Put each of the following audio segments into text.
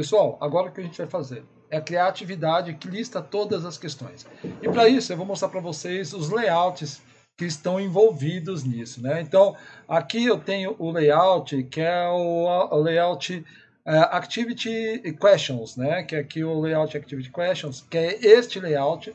Pessoal, agora o que a gente vai fazer é criar a atividade que lista todas as questões. E para isso eu vou mostrar para vocês os layouts que estão envolvidos nisso. Né? Então, aqui eu tenho o layout, que é o, layout uh, Activity Questions, né? que é aqui o layout Activity Questions, que é este layout.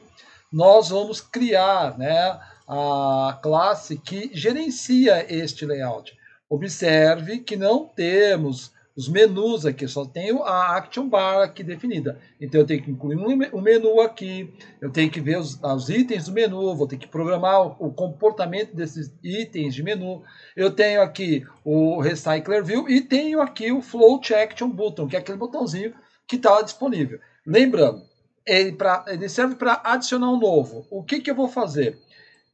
Nós vamos criar né, a classe que gerencia este layout. Observe que não temos os menus aqui, só tenho a action bar aqui definida. Então eu tenho que incluir um, menu aqui, eu tenho que ver os, os itens do menu, vou ter que programar o, o, comportamento desses itens de menu. Eu tenho aqui o Recycler View e tenho aqui o Float Action Button, que é aquele botãozinho que está disponível. Lembrando, ele, pra, ele serve para adicionar um novo. O que, que eu vou fazer?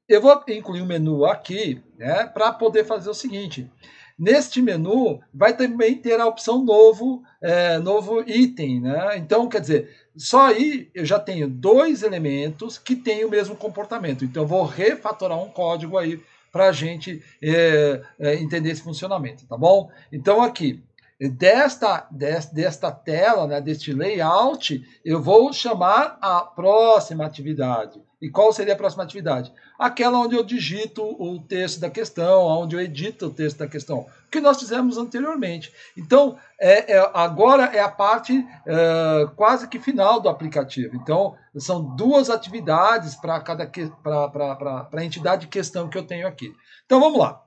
Eu vou incluir um menu aqui né, para poder fazer o seguinte Neste menu vai também ter a opção novo, é, novo item, né? Então, quer dizer, só aí eu já tenho dois elementos que têm o mesmo comportamento. Então, eu vou refatorar um código aí para a gente é, é, entender esse funcionamento, tá bom? Então, aqui, desta, desta, desta tela, né, deste layout, eu vou chamar a próxima atividade. E qual seria a próxima atividade? Aquela onde eu digito o texto da questão, onde eu edito o texto da questão que nós fizemos anteriormente. Então, é, é, agora é a parte é, quase que final do aplicativo. Então, são duas atividades para cada para a entidade de questão que eu tenho aqui. Então, vamos lá.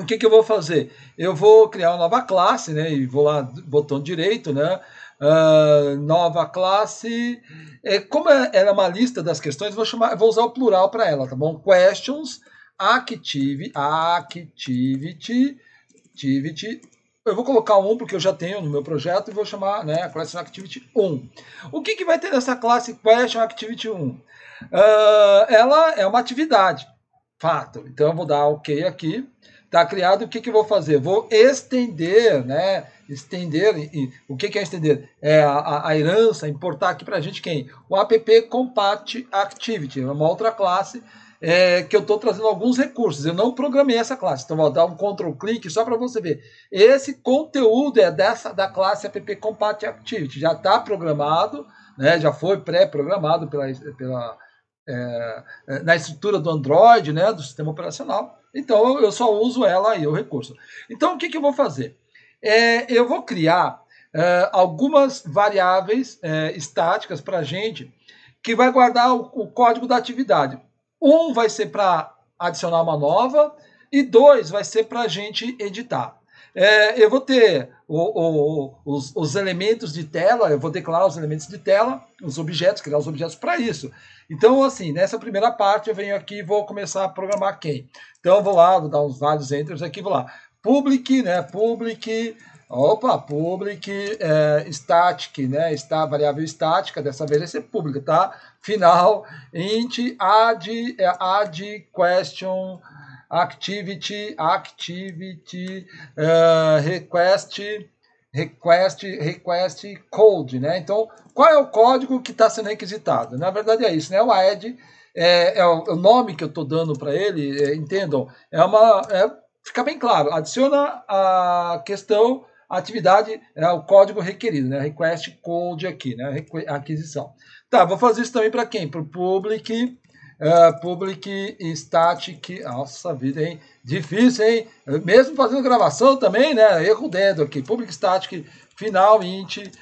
O que, que eu vou fazer? Eu vou criar uma nova classe, né? E vou lá, botão direito, né? Uh, nova classe. É, como é, era uma lista das questões, vou chamar, vou usar o plural para ela, tá bom? Questions, active, activity Activity. Eu vou colocar um porque eu já tenho no meu projeto e vou chamar né, a Collection Activity 1. O que, que vai ter nessa classe Question Activity 1? Uh, ah, ela é uma atividade, fato. Então eu vou dar OK aqui. Está criado, o que, que eu vou fazer? Vou estender, né? Estender, e, o que, que é estender? É a, a herança, importar aqui para a gente quem? O app Compact Activity, é uma outra classe é, que eu estou trazendo alguns recursos. Eu não programei essa classe. Então, vou dar um Ctrl clique só para você ver. Esse conteúdo é dessa da classe app Compat Activity. Já está programado, né? já foi pré-programado pela, pela, é, é, na estrutura do Android, né? do sistema operacional. Então, eu só uso ela aí, o recurso. Então, o que, que eu vou fazer? É, eu vou criar é, algumas variáveis é, estáticas para a gente que vai guardar o, o, código da atividade. Um vai ser para adicionar uma nova e dois vai ser para a gente editar. É, eu vou ter o, o, os, os, elementos de tela, eu vou declarar os elementos de tela, os objetos, criar os objetos para isso. Então, assim, nessa primeira parte eu venho aqui e vou começar a programar quem. Então, eu vou lá, vou dar uns vários enters aqui, vou lá. Public, né? Public Opa, public é, static, né? Está variável estática, dessa vez vai ser pública, tá? Final, int add, é, add question activity, activity, uh, request, request, request code, né? Então, qual é o código que está sendo requisitado? Na verdade é isso, né? O add é, é o é nome que eu estou dando para ele, é, entendam, é uma... É, fica bem claro, adiciona a questão a atividade é o código requerido, né? Request code aqui, né? Aquisição. Tá, vou fazer isso também para quem? Para o public, uh, public static. Nossa vida, hein? Difícil, hein? Mesmo fazendo gravação também, né? Erro dedo aqui. Public static final int uh,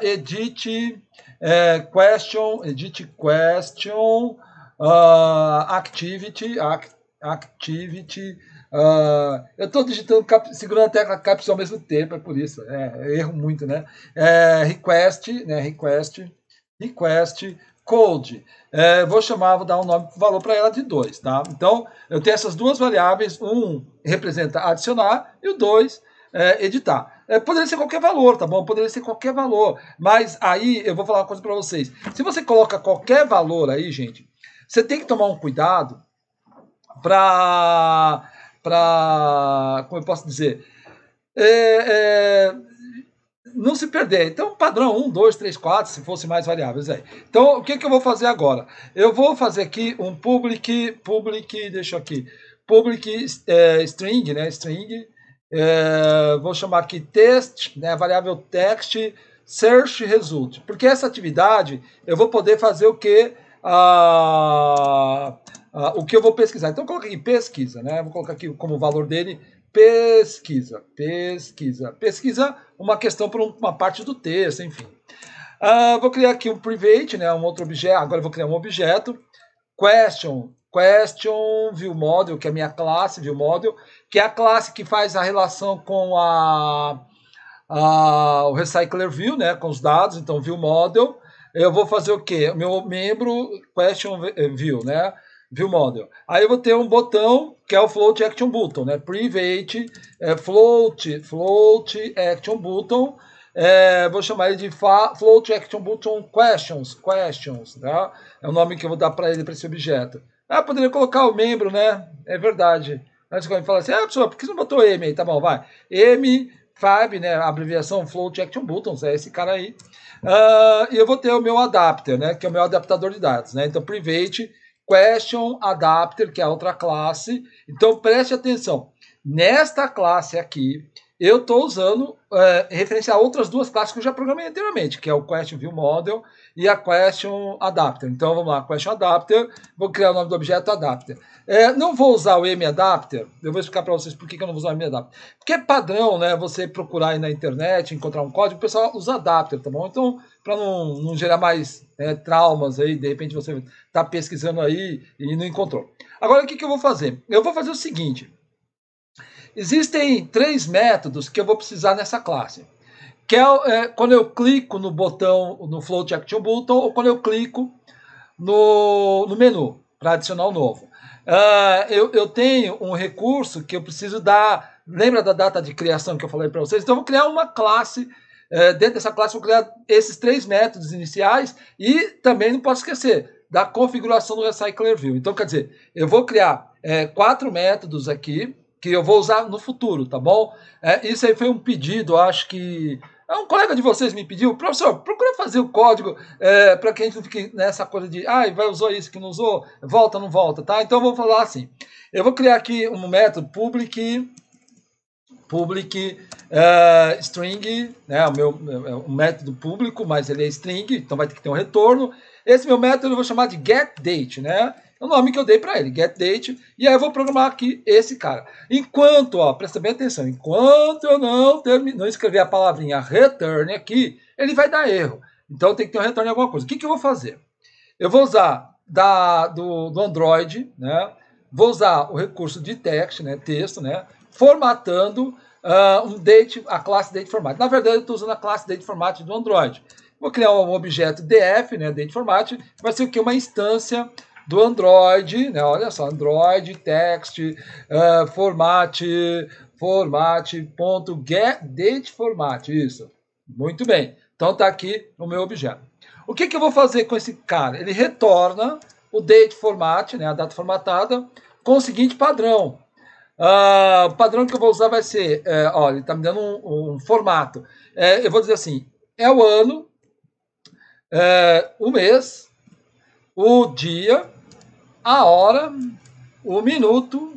edit uh, question edit question uh, activity act, activity Uh, eu estou digitando, cap, segurando a tecla capsule ao mesmo tempo, é por isso. É, erro muito, né? É, request, né? Request, request, code. É, vou chamar, vou dar um nome, valor para ela de 2, tá? Então, eu tenho essas duas variáveis. Um representa adicionar e o 2 é, editar. É, poderia ser qualquer valor, tá bom? Poderia ser qualquer valor. Mas aí eu vou falar uma coisa para vocês. Se você coloca qualquer valor aí, gente, você tem que tomar um cuidado para para, como eu posso dizer, é, é, não se perder. Então, padrão 1, 2, 3, 4, se fosse mais variáveis aí. É. Então, o que, que eu vou fazer agora? Eu vou fazer aqui um public, public, deixa aqui, public é, string, né, string, é, vou chamar aqui text, né, variável text, search result, porque essa atividade eu vou poder fazer o que? Ah, uh, o que eu vou pesquisar. Então, coloca aqui pesquisa, né? Vou colocar aqui como valor dele pesquisa, pesquisa, pesquisa uma questão por uma parte do texto, enfim. Uh, vou criar aqui um private, né? Um outro objeto. Agora vou criar um objeto. Question, question view model, que é a minha classe view model, que é a classe que faz a relação com a, a o recycler view, né? Com os dados. Então view model eu vou fazer o quê? Meu membro question eh, view, né? View Model. Aí eu vou ter um botão que é o Float Action Button, né? Private é, Float, Float Action Button. É, vou chamar ele de Float Action Button Questions, Questions, tá? É o nome que eu vou dar para ele, para esse objeto. Ah, poderia colocar o membro, né? É verdade. Antes que alguém fala assim, ah, pessoal, por que você não botou M aí? Tá bom, vai. M, FAB, né? A abreviação Float Action Buttons, é esse cara aí. Uh, e eu vou ter o meu adapter, né? Que é o meu adaptador de dados, né? Então, private Question Adapter, que é outra classe. Então preste atenção. Nesta classe aqui, eu estou usando é, referência a outras duas classes que eu já programei anteriormente, que é o Question View Model e a question adapter. Então vamos lá, question adapter, vou criar o nome do objeto adapter. É, não vou usar o m-adapter, eu vou explicar para vocês por que, eu não vou usar o m-adapter. Porque é padrão, né, você procurar aí na internet, encontrar um código, o pessoal usa adapter, tá bom? Então, para não, não gerar mais é, traumas aí, de repente você está pesquisando aí e não encontrou. Agora o que, que eu vou fazer? Eu vou fazer o seguinte, existem três métodos que eu vou precisar nessa classe que é, é, quando eu clico no botão, no Float Action Button, ou quando eu clico no, no menu para adicionar o um novo. Uh, eu, eu tenho um recurso que eu preciso dar. Lembra da data de criação que eu falei para vocês? Então, eu vou criar uma classe é, dentro dessa classe vou criar esses três métodos iniciais e também não posso esquecer da configuração do Recycler View Então, quer dizer, eu vou criar é, quatro métodos aqui que eu vou usar no futuro, tá bom? É, isso aí foi um pedido, acho que é um colega de vocês me pediu, professor, procura fazer o código é, para que a gente não fique nessa coisa de, ai, ah, vai usou isso que não usou, volta, não volta, tá? Então eu vou falar assim. Eu vou criar aqui um método public public uh, string, né? O meu é, um método público, mas ele é string, então vai ter que ter um retorno. Esse meu método eu vou chamar de getDate, né? É o nome que eu dei para ele, getDate, e aí eu vou programar aqui esse cara. Enquanto, ó, presta bem atenção, enquanto eu não, termino, não escrever a palavrinha return aqui, ele vai dar erro. Então tem que ter um return em alguma coisa. O que, que eu vou fazer? Eu vou usar da, do, do Android, né? Vou usar o recurso de text, né? Texto, né? Formatando uh, um date, a classe date format. Na verdade, eu estou usando a classe date format do Android. Vou criar um objeto df, né? Date format, vai ser o que uma instância do Android, né? Olha só, Android, text, uh, format, format, ponto, get, date format, isso. Muito bem. Então tá aqui o meu objeto. O que, que eu vou fazer com esse cara? Ele retorna o date format, né, a data formatada, com o seguinte padrão. Uh, o padrão que eu vou usar vai ser, é, olha, ele tá me dando um, um formato. É, eu vou dizer assim, é o ano, é, o mês, o dia a hora, o minuto,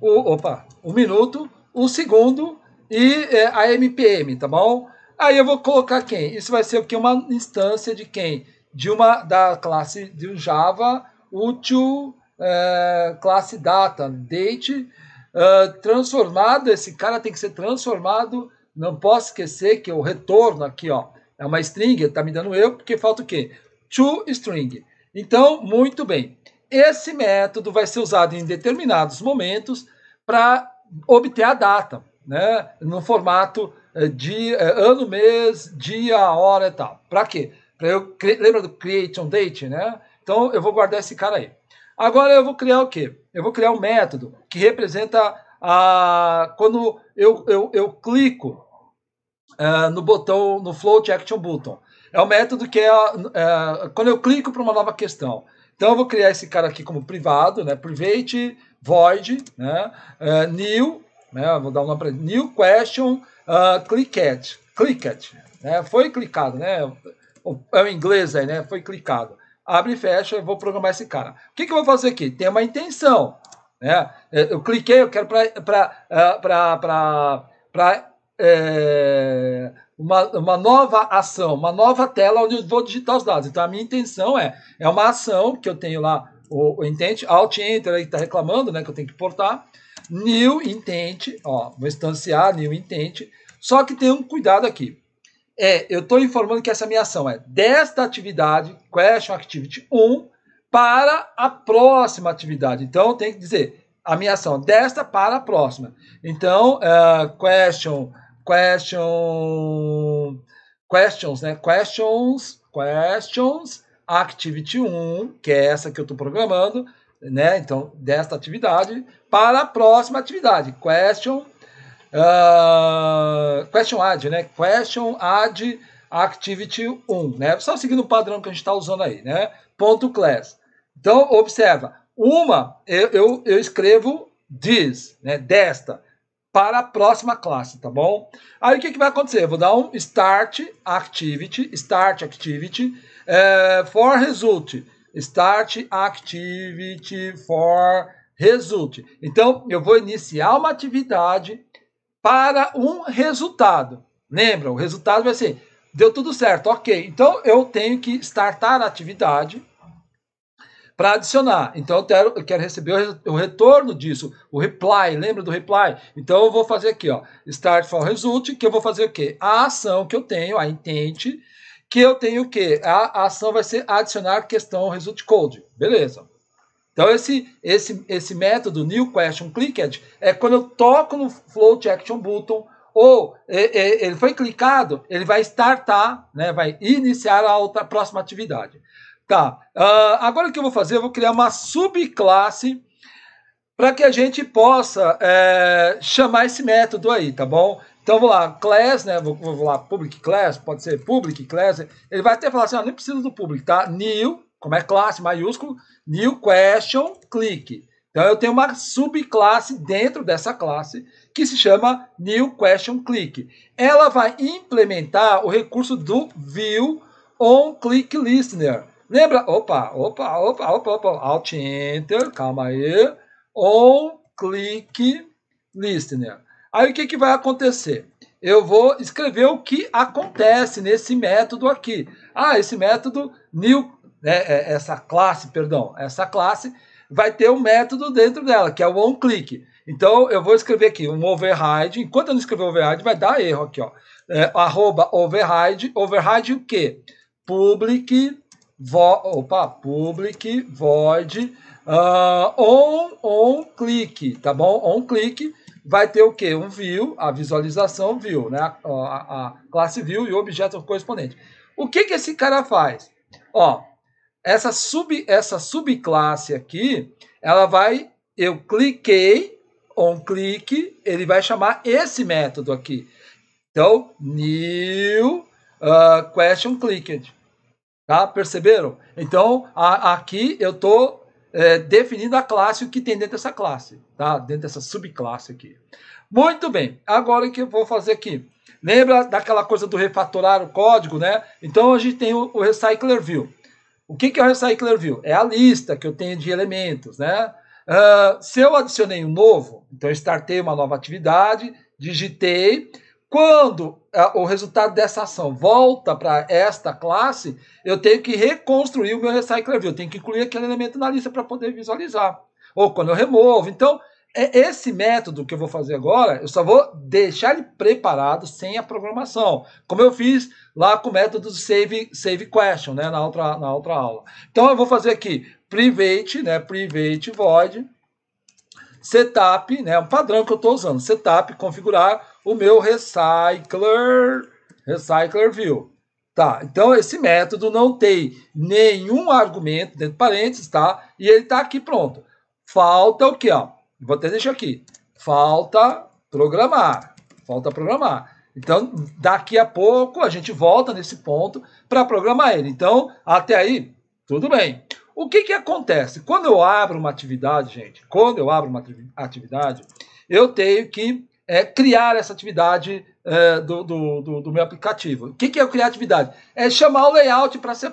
o, opa, o minuto, o segundo e é, a MPM, tá bom? Aí eu vou colocar quem? Isso vai ser o que uma instância de quem? De uma da classe de um Java útil é, classe data date é, transformado. Esse cara tem que ser transformado. Não posso esquecer que o retorno aqui, ó, é uma string. Tá me dando eu porque falta o quê? To string. Então muito bem esse método vai ser usado em determinados momentos para obter a data, né, no formato eh, de eh, ano, mês, dia, hora e tal. Para quê? Para eu, lembra do create on date, né? Então eu vou guardar esse cara aí. Agora eu vou criar o quê? Eu vou criar um método que representa a quando eu, eu, eu clico uh, no botão no float action button. É o um método que é, uh, quando eu clico para uma nova questão. Então eu vou criar esse cara aqui como privado, né? Private void, né? Uh, new, né? Vou dar um nome para new question uh, eh, clicked, né? Foi clicado, né? É o inglês aí, né? Foi clicado. Abre e fecha, eu vou programar esse cara. O que, que eu vou fazer aqui? Tem uma intenção, né? Eh, eu cliquei, eu quero para para para para é, uma, uma nova ação, uma nova tela onde eu vou digitar os dados. Então, a minha intenção é, é uma ação que eu tenho lá, o, o intent, alt enter aí está reclamando, né, que eu tenho que importar, new intent, ó, vou instanciar new intent, só que tem um cuidado aqui. É, eu estou informando que essa minha ação é desta atividade, question activity 1, para a próxima atividade. Então, tem que dizer a minha ação é desta para a próxima. Então, uh, question question, questions, né? Questions, questions, activity 1, que é essa que eu estou programando, né? Então, desta atividade para a próxima atividade, question, uh, question add, né? Question add activity 1, né? Só seguindo o padrão que a gente está usando aí, né? Ponto class. Então, observa, uma eu, eu, eu escrevo this, né? Desta para a próxima classe, tá bom? Aí o que, que vai acontecer? Eu vou dar um start activity, start activity, é, for result, start activity for result. Então, eu vou iniciar uma atividade para um resultado. Lembra, o resultado vai ser, deu tudo certo, ok. Então, eu tenho que startar a atividade, para adicionar. Então eu quero, eu quero receber o, o, retorno disso, o reply, lembra do reply? Então eu vou fazer aqui, ó, start from result, que eu vou fazer o quê? A ação que eu tenho, a intent, que eu tenho o quê? A, a ação vai ser adicionar questão result code. Beleza. Então esse, esse, esse método new question clicked é quando eu toco no float action button ou ele foi clicado, ele vai startar, né, vai iniciar a outra a próxima atividade. Tá. Uh, agora o que eu vou fazer? Eu vou criar uma subclasse para que a gente possa é, chamar esse método aí, tá bom? Então vou lá, class, né? Vou, vou lá, public class, pode ser public class. Ele vai até falar assim, ah, nem precisa do public, tá? New, como é classe maiúsculo, new question, click Então eu tenho uma subclasse dentro dessa classe que se chama new question click. Ela vai implementar o recurso do view on click listener. Lembra? Opa, opa, opa, opa, opa. Alt Enter, calma aí. On click listener. Aí o que, que vai acontecer? Eu vou escrever o que acontece nesse método aqui. Ah, esse método new, né, é, é essa classe, perdão, essa classe vai ter um método dentro dela, que é o on click. Então eu vou escrever aqui um override. Enquanto eu não escrever override, vai dar erro aqui, ó. É, arroba override. Override o quê? Public vo, opa, public void uh, on, on click, tá bom? On click vai ter o que Um view, a visualização view, né? A, a, a classe view e o objeto correspondente. O que, que esse cara faz? Ó, essa, sub, essa subclasse aqui, ela vai, eu cliquei, on click, ele vai chamar esse método aqui. Então, new uh, question clicked. Tá? Perceberam? Então, a, aqui eu estou é, definindo a classe, o que tem dentro dessa classe, tá? dentro dessa subclasse aqui. Muito bem, agora o que eu vou fazer aqui? Lembra daquela coisa do refatorar o código, né? Então, a gente tem o, o Recycler View. O que, que é o Recycler View? É a lista que eu tenho de elementos, né? Uh, se eu adicionei um novo, então eu startei uma nova atividade, digitei, quando é, o resultado dessa ação volta para esta classe, eu tenho que reconstruir o meu recycler view, eu tenho que incluir aquele elemento na lista para poder visualizar. Ou quando eu removo. Então, é esse método que eu vou fazer agora, eu só vou deixar ele preparado sem a programação, como eu fiz lá com o método save, save question, né, na outra, na outra aula. Então, eu vou fazer aqui private, né, private void, setup, né, um padrão que eu estou usando, setup, configurar o meu recycler, recycler view. Tá, então esse método não tem nenhum argumento dentro de parênteses, tá? E ele tá aqui pronto. Falta o que, ó? Vou até deixar aqui. Falta programar. Falta programar. Então, daqui a pouco a gente volta nesse ponto para programar ele. Então, até aí, tudo bem. O que que acontece? Quando eu abro uma atividade, gente, quando eu abro uma atividade, eu tenho que é, criar essa atividade é, do, do, do, do, meu aplicativo. O que, que é criar atividade? É chamar o layout para ser,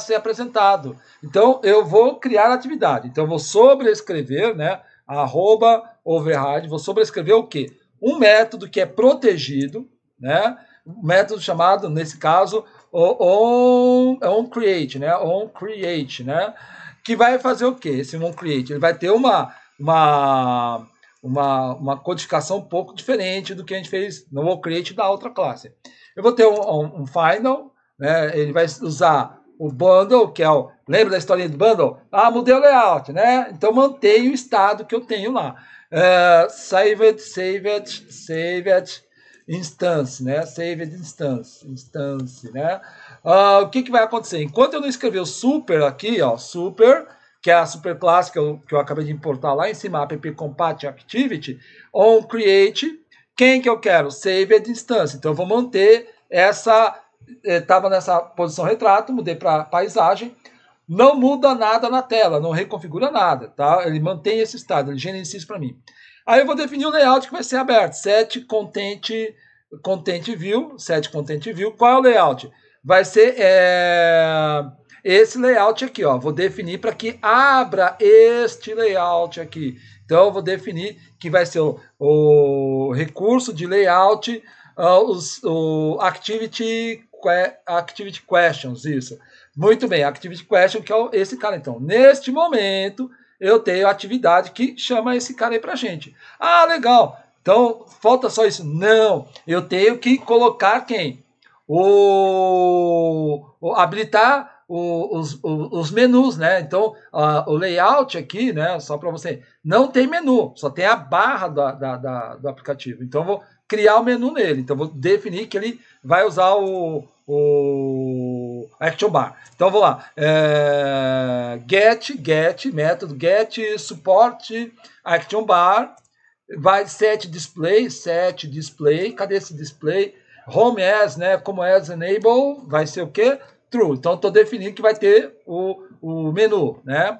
ser apresentado. Então, eu vou criar atividade. Então, eu vou sobrescrever, né? Arroba override, vou sobrescrever o quê? Um método que é protegido, né? Um método chamado, nesse caso, on, é on create, né? On create, né? Que vai fazer o quê? Esse on create? Ele vai ter uma, uma uma, uma codificação um pouco diferente do que a gente fez no Ocrete da outra classe. Eu vou ter um, um, um final, né? ele vai usar o bundle, que é o. Lembra da historinha do bundle? Ah, mudei o layout, né? Então mantém o estado que eu tenho lá. Uh, it, save it, instance, né? it, instance, instance, né? Uh, o que, que vai acontecer? Enquanto eu não escrever o super aqui, ó, super, que é a superclasse que eu, que eu acabei de importar lá em cima, app compat activity, on create, quem que eu quero? Save a distância. Então eu vou manter essa, estava eh, nessa posição retrato, mudei para paisagem, não muda nada na tela, não reconfigura nada, tá? Ele mantém esse estado, ele gerencia isso para mim. Aí eu vou definir o layout que vai ser aberto, set content, content view, set content view. Qual é o layout? Vai ser é, esse layout aqui, ó. Vou definir para que abra este layout aqui. Então, eu vou definir que vai ser o, o recurso de layout, uh, os, o activity, que, activity questions, isso. Muito bem, activity question, que é esse cara. Então, neste momento, eu tenho atividade que chama esse cara aí para gente. Ah, legal. Então, falta só isso. Não, eu tenho que colocar quem? O, o habilitar o, os, o, os, menus, né? Então, a, o layout aqui, né? Só para você, não tem menu, só tem a barra da, da, da, do aplicativo. Então, vou criar o menu nele. Então, vou definir que ele vai usar o, o action bar. Então, vou lá. É, get, get, método get, suporte, action bar. Vai set display, set display. Cadê esse display? Home as, né? Como as enable, vai ser o quê? true. Então, estou definindo que vai ter o, o menu, né?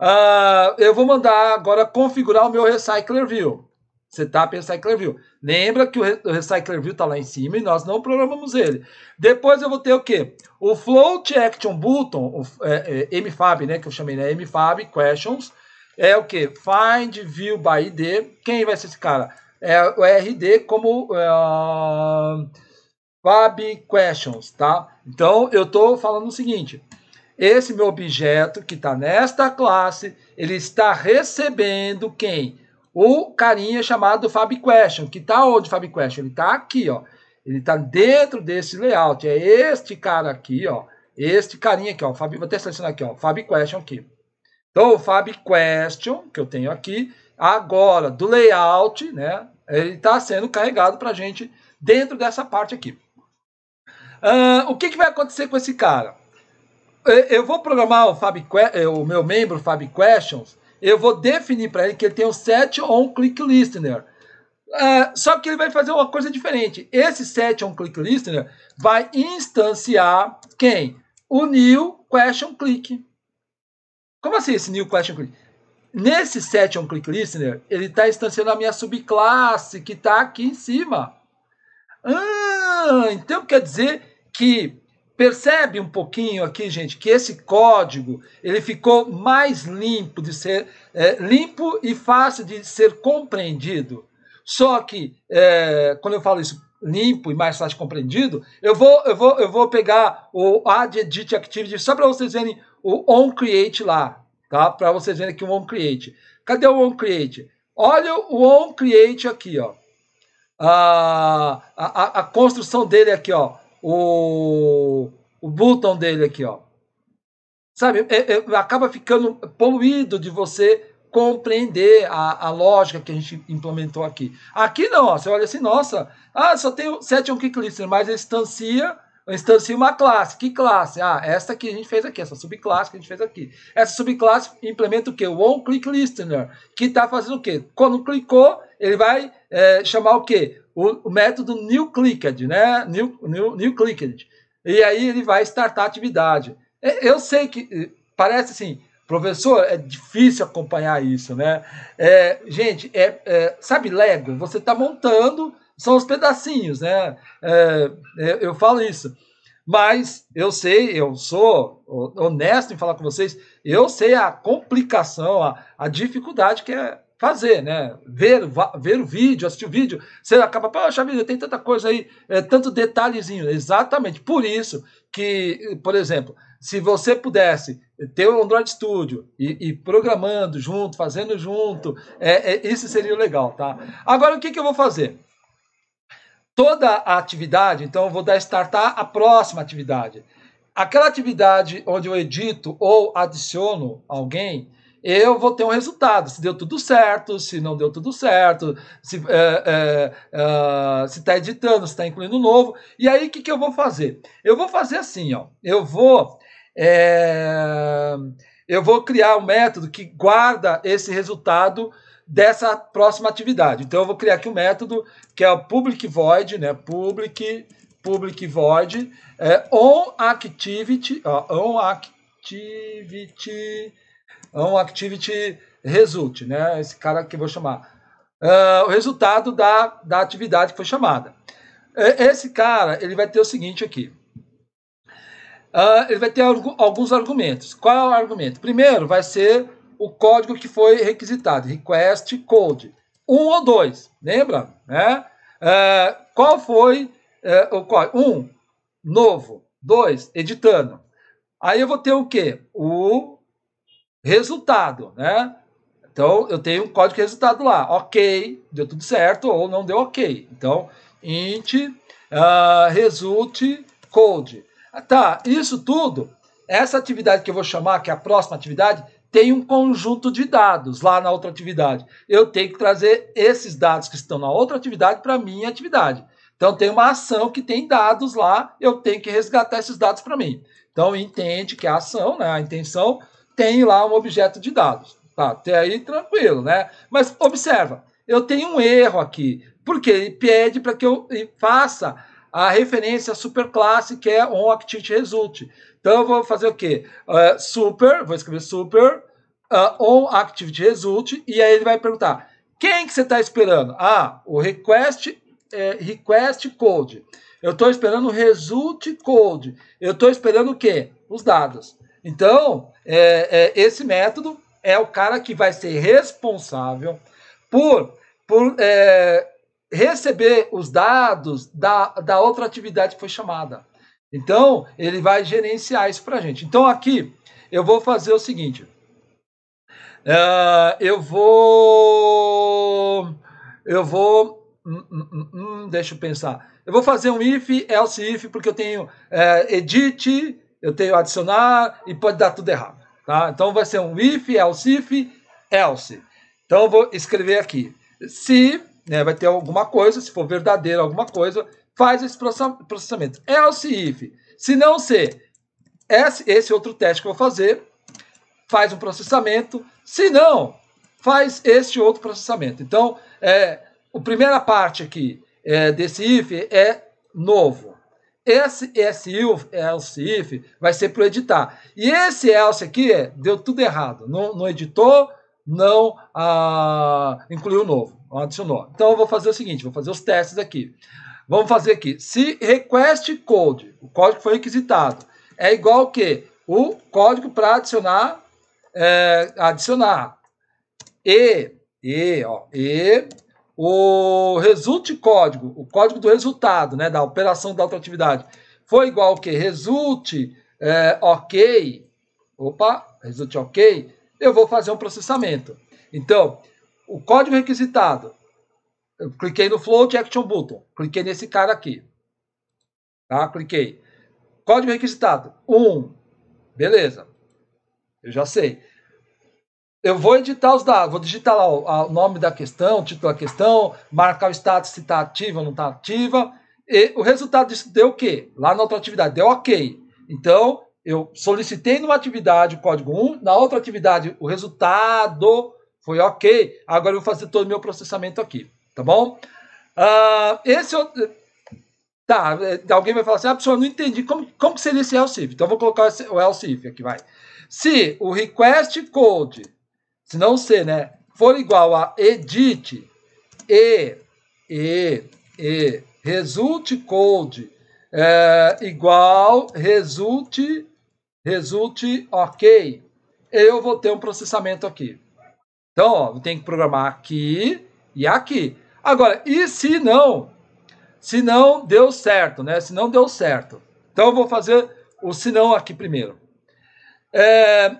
Uh, eu vou mandar agora configurar o meu Recycler View. Setup tá Recycler View. Lembra que o Recycler View está lá em cima e nós não programamos ele. Depois eu vou ter o que? O Float Action Button, o é, é, MFAB, né? Que eu chamei, né? MFAB Questions. É o que? Find View by ID. Quem vai ser esse cara? É o RD como... Uh, Fab questions, tá? Então eu estou falando o seguinte: esse meu objeto que está nesta classe, ele está recebendo quem? O carinha chamado Fab question, que está onde Fab question? Ele está aqui, ó. Ele está dentro desse layout. É este cara aqui, ó. Este carinha aqui, ó. Fab, vou até selecionar aqui, ó. Fab question aqui. Então o Fab question que eu tenho aqui, agora do layout, né? Ele está sendo carregado para a gente dentro dessa parte aqui. Ah, o que, que vai acontecer com esse cara? Eu vou programar o, Fab, eh, o meu membro Fab Questions. Eu vou definir para ele que ele tem um set on click listener. Uh, só que ele vai fazer uma coisa diferente. Esse set on click listener vai instanciar quem? O new question click. Como assim esse new question click? Nesse set on click listener, ele está instanciando a minha subclasse que está aqui em cima. Ah, então quer dizer que percebe um pouquinho aqui, gente, que esse código ele ficou mais limpo de ser é, limpo e fácil de ser compreendido. Só que é, quando eu falo isso limpo e mais fácil compreendido, eu vou eu vou eu vou pegar o add edit activity só para vocês verem o on create lá, tá? Para vocês verem aqui o on create. Cadê o on create? Olha o on create aqui, ó. Ah, a, a, a construção dele aqui, ó o, o button dele aqui, ó. Sabe, é, é, acaba ficando poluído de você compreender a, a lógica que a gente implementou aqui. Aqui não, ó, você olha assim, nossa, ah, só tem sete um click listener, mas instancia instancia uma classe. Que classe? Ah, esta que a gente fez aqui, essa subclasse que a gente fez aqui. Essa subclasse implementa o quê? O on-click listener, que está fazendo o quê? Quando clicou, ele vai é, chamar o quê? o, o método new clicked, né? New, new, new clicked. E aí ele vai startar a atividade. Eu sei que parece assim, professor, é difícil acompanhar isso, né? É, gente, é, é, sabe Lego? Você está montando, são os pedacinhos, né? É, é, eu falo isso. Mas eu sei, eu sou honesto em falar com vocês, eu sei a complicação, a, a dificuldade que é fazer, né? Ver, ver o vídeo, assistir o vídeo. Você acaba, poxa vida, tem tanta coisa aí, é, tanto detalhezinho. Exatamente. Por isso que, por exemplo, se você pudesse ter o Android Studio e, e programando junto, fazendo junto, é, é, isso seria legal, tá? Agora, o que, que eu vou fazer? Toda a atividade, então eu vou dar startar a próxima atividade. Aquela atividade onde eu edito ou adiciono alguém, eu vou ter um resultado. Se deu tudo certo, se não deu tudo certo, se é, é, é, está editando, se está incluindo novo. E aí, o que, que eu vou fazer? Eu vou fazer assim, ó. Eu vou é, eu vou criar um método que guarda esse resultado dessa próxima atividade. Então, eu vou criar aqui um método que é o public void, né? Public public void é, on activity, ó, on activity é um activity result, né? Esse cara que eu vou chamar. Uh, o resultado da, da atividade que foi chamada. É, esse cara, ele vai ter o seguinte aqui. Uh, ele vai ter alguns argumentos. Qual é o argumento? Primeiro, vai ser o código que foi requisitado, request code. Um ou dois, lembra? Né? Uh, qual foi uh, o código? Um, novo. Dois, editando. Aí eu vou ter o quê? O resultado, né? Então eu tenho um código de resultado lá, ok, deu tudo certo ou não deu ok. Então int uh, result code. Ah, tá, isso tudo, essa atividade que eu vou chamar, que é a próxima atividade, tem um conjunto de dados lá na outra atividade. Eu tenho que trazer esses dados que estão na outra atividade para a minha atividade. Então tem uma ação que tem dados lá, eu tenho que resgatar esses dados para mim. Então entende que é a ação, né, a intenção tem lá um objeto de dados. Tá, até aí tranquilo, né? Mas observa, eu tenho um erro aqui, porque ele pede para que eu faça a referência superclasse que é um activity result. Então eu vou fazer o quê? Uh, super, vou escrever super uh, on activity result e aí ele vai perguntar quem que você está esperando? Ah, o request é, request code. Eu estou esperando o result code. Eu estou esperando o quê? Os dados. Então, é, é, esse método é o cara que vai ser responsável por, por é, receber os dados da, da outra atividade que foi chamada. Então, ele vai gerenciar isso para a gente. Então, aqui, eu vou fazer o seguinte. Uh, eu vou... Eu vou... Hum, hum, hum, hum, deixa eu pensar. Eu vou fazer um if, else if, porque eu tenho é, edit, eu tenho adicionar e pode dar tudo errado. Tá? Então vai ser um if, else if, else. Então eu vou escrever aqui. Se né, vai ter alguma coisa, se for verdadeira alguma coisa, faz esse processamento. Else if. Se não ser esse outro teste que eu vou fazer, faz um processamento. Se não, faz este outro processamento. Então, é, a primeira parte aqui é, desse if é novo. Esse else ELSIF é, vai ser para o editar. E esse ELSE aqui é, deu tudo errado. Não, não editou, não ah, incluiu o novo, não adicionou. Então eu vou fazer o seguinte, vou fazer os testes aqui. Vamos fazer aqui. Se request code, o código foi requisitado, é igual que o código para adicionar, é, adicionar e, e, ó, e o resulte código, o código do resultado, né, da operação da atividade, foi igual ao que? Resulte é, ok, opa, resulte ok, eu vou fazer um processamento. Então, o código requisitado, eu cliquei no float action button, cliquei nesse cara aqui, tá? Cliquei. Código requisitado, 1, um. beleza, eu já sei eu vou editar os dados, vou digitar lá o, nome da questão, o título da questão, marcar o status se está ativa ou não está ativa. E o resultado disso deu o quê? Lá na outra atividade, deu ok. Então, eu solicitei numa atividade o código 1, na outra atividade o resultado foi ok. Agora eu vou fazer todo o meu processamento aqui, tá bom? Uh, esse é Tá, é, alguém vai falar assim, ah, pessoal, não entendi. Como, como que seria esse else if? Então, eu vou colocar o else if aqui, vai. Se o request code se não C, né? For igual a edit e, e, e, result code é, igual result, result ok, eu vou ter um processamento aqui. Então, ó, tem que programar aqui e aqui. Agora, e se não? Se não deu certo, né? Se não deu certo. Então, eu vou fazer o se não aqui primeiro. É,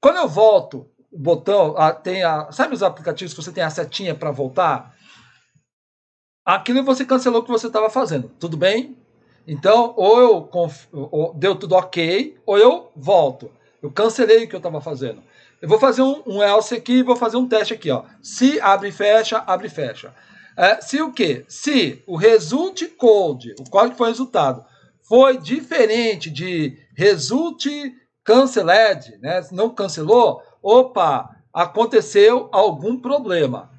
quando eu volto o botão, a, tem a, sabe os aplicativos que você tem a setinha para voltar? Aquilo você cancelou o que você estava fazendo, tudo bem? Então, ou eu ou deu tudo ok, ou eu volto. Eu cancelei o que eu estava fazendo. Eu vou fazer um, um else aqui e vou fazer um teste aqui. Ó. Se abre e fecha, abre e fecha. É, se o quê? Se o result code, o código que foi resultado, foi diferente de result canceled, né? não cancelou, opa, aconteceu algum problema.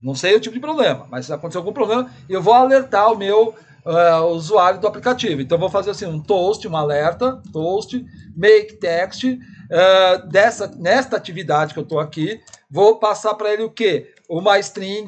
Não sei o tipo de problema, mas se algum problema, eu vou alertar o meu uh, usuário do aplicativo. Então, vou fazer assim, um toast, um alerta, toast, make text, uh, dessa, nesta atividade que eu estou aqui, vou passar para ele o quê? Uma string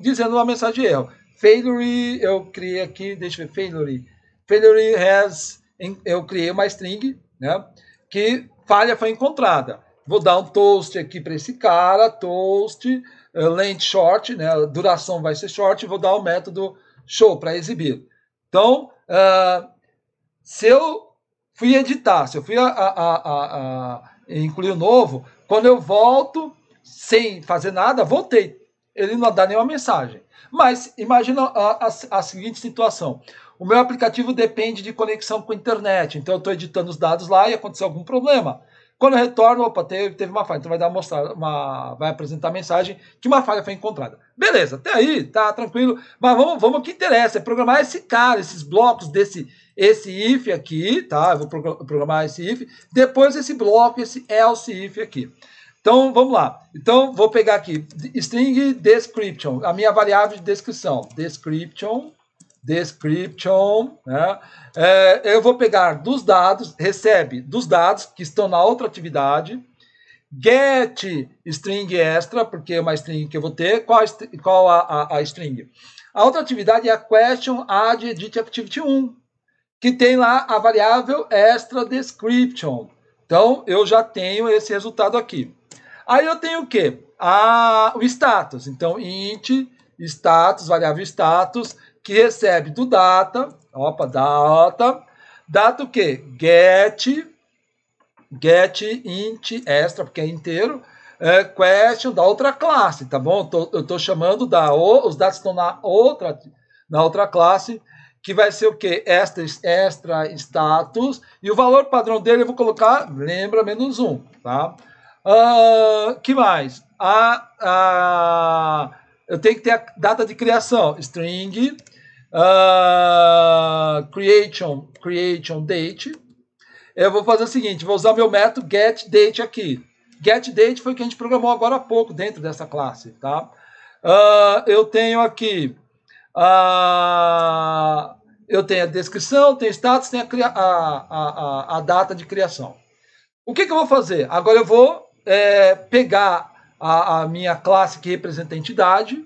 dizendo uma mensagem de erro. Failure, eu criei aqui, deixa eu ver, failure. Failure has, eu criei uma string, né, que falha foi encontrada. Vou dar um toast aqui para esse cara, toast, eh, length short, né? A duração vai ser short, vou dar o um método show para exibir. Então, uh, se eu fui editar, se eu fui a, a, a, incluir o novo, quando eu volto sem fazer nada, voltei. Ele não dá nenhuma mensagem. Mas imagina a seguinte situação. O meu aplicativo depende de conexão com a internet, então eu estou editando os dados lá e aconteceu algum problema. Quando retorna, opa, teve, teve uma falha. Então vai dar mostrar uma, vai apresentar a mensagem que uma falha foi encontrada. Beleza, até aí, tá tranquilo. Mas vamos, vamos ao que interessa, é programar esse cara, esses blocos desse esse if aqui, tá? Eu vou programar esse if, depois esse bloco, esse else if aqui. Então, vamos lá. Então, vou pegar aqui string description, a minha variável de descrição, description description, né? É, eu vou pegar dos dados, recebe dos dados que estão na outra atividade, get string extra, porque é uma string que eu vou ter, qual, qual a, a, a, string? A outra atividade é a question add edit activity 1, que tem lá a variável extra description. Então, eu já tenho esse resultado aqui. Aí eu tenho o quê? A, ah, o status. Então, int status, variável status, que recebe do data, opa, data, data o quê? Get, get int extra, porque é inteiro, é, question da outra classe, tá bom? Tô, eu estou chamando da, o, os dados estão na outra, na outra classe, que vai ser o quê? Extra, extra status, e o valor padrão dele eu vou colocar, lembra, menos um, tá? Uh, que mais? A, ah, a, ah, eu tenho que ter a data de criação, string, Uh, creation, creation date. Eu vou fazer o seguinte, vou usar meu método get date aqui. Get date foi o que a gente programou agora há pouco dentro dessa classe, tá? Uh, eu tenho aqui, uh, eu tenho a descrição, tem status, tem a, a, a, a, data de criação. O que, que eu vou fazer? Agora eu vou é, pegar a, a minha classe que representa a entidade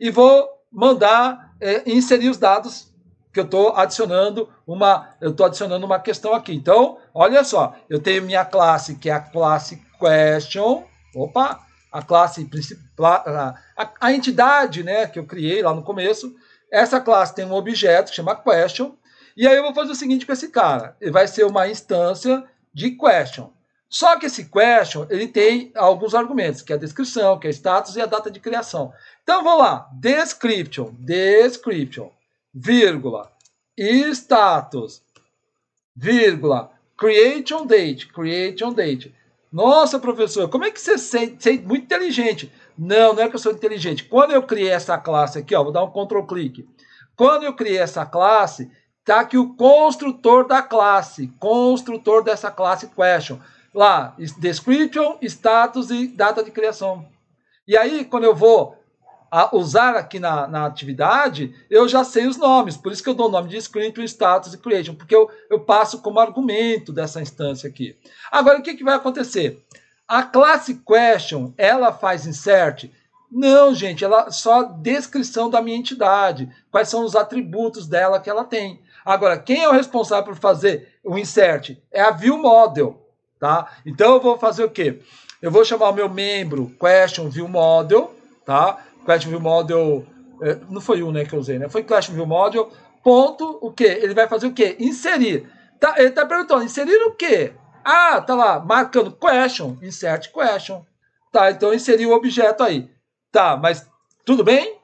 e vou mandar é, inserir os dados que eu estou adicionando uma eu estou adicionando uma questão aqui. Então, olha só, eu tenho minha classe que é a classe question, opa, a classe principal, a, a, entidade, né, que eu criei lá no começo. Essa classe tem um objeto que chama question, e aí eu vou fazer o seguinte com esse cara, ele vai ser uma instância de question. Só que esse question, ele tem alguns argumentos, que é a descrição, que é status e a data de criação. Então vamos lá. Description, description, vírgula, status, vírgula, creation date, creation date. Nossa, professor, como é que você sente, muito inteligente? Não, não é que eu sou inteligente. Quando eu criei essa classe aqui, ó, vou dar um control clique. Quando eu criei essa classe, tá aqui o construtor da classe, construtor dessa classe question. Lá, description, status e data de criação. E aí, quando eu vou a usar aqui na, na atividade, eu já sei os nomes. Por isso que eu dou o nome de screen to status e creation, porque eu, eu passo como argumento dessa instância aqui. Agora, o que, que vai acontecer? A classe question, ela faz insert? Não, gente, ela só descrição da minha entidade, quais são os atributos dela que ela tem. Agora, quem é o responsável por fazer o insert? É a view model, tá? Então eu vou fazer o quê? Eu vou chamar o meu membro question view model, tá? View Model, é, não foi um né, que eu usei, né? Foi View Model, ponto, o que? Ele vai fazer o que? Inserir. Tá, ele está perguntando, inserir o que? Ah, tá lá, marcando question, insert question. Tá, então inserir o objeto aí. Tá, mas tudo bem?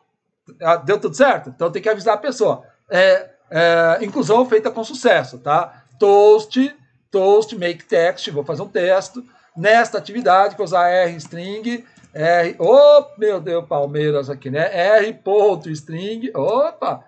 Ah, deu tudo certo? Então tem que avisar a pessoa. É, é, inclusão feita com sucesso, tá? Toast, toast, make text, vou fazer um texto. Nesta atividade, que usar R string, R, oh, meu Deus, Palmeiras aqui, né? R ponto string, opa!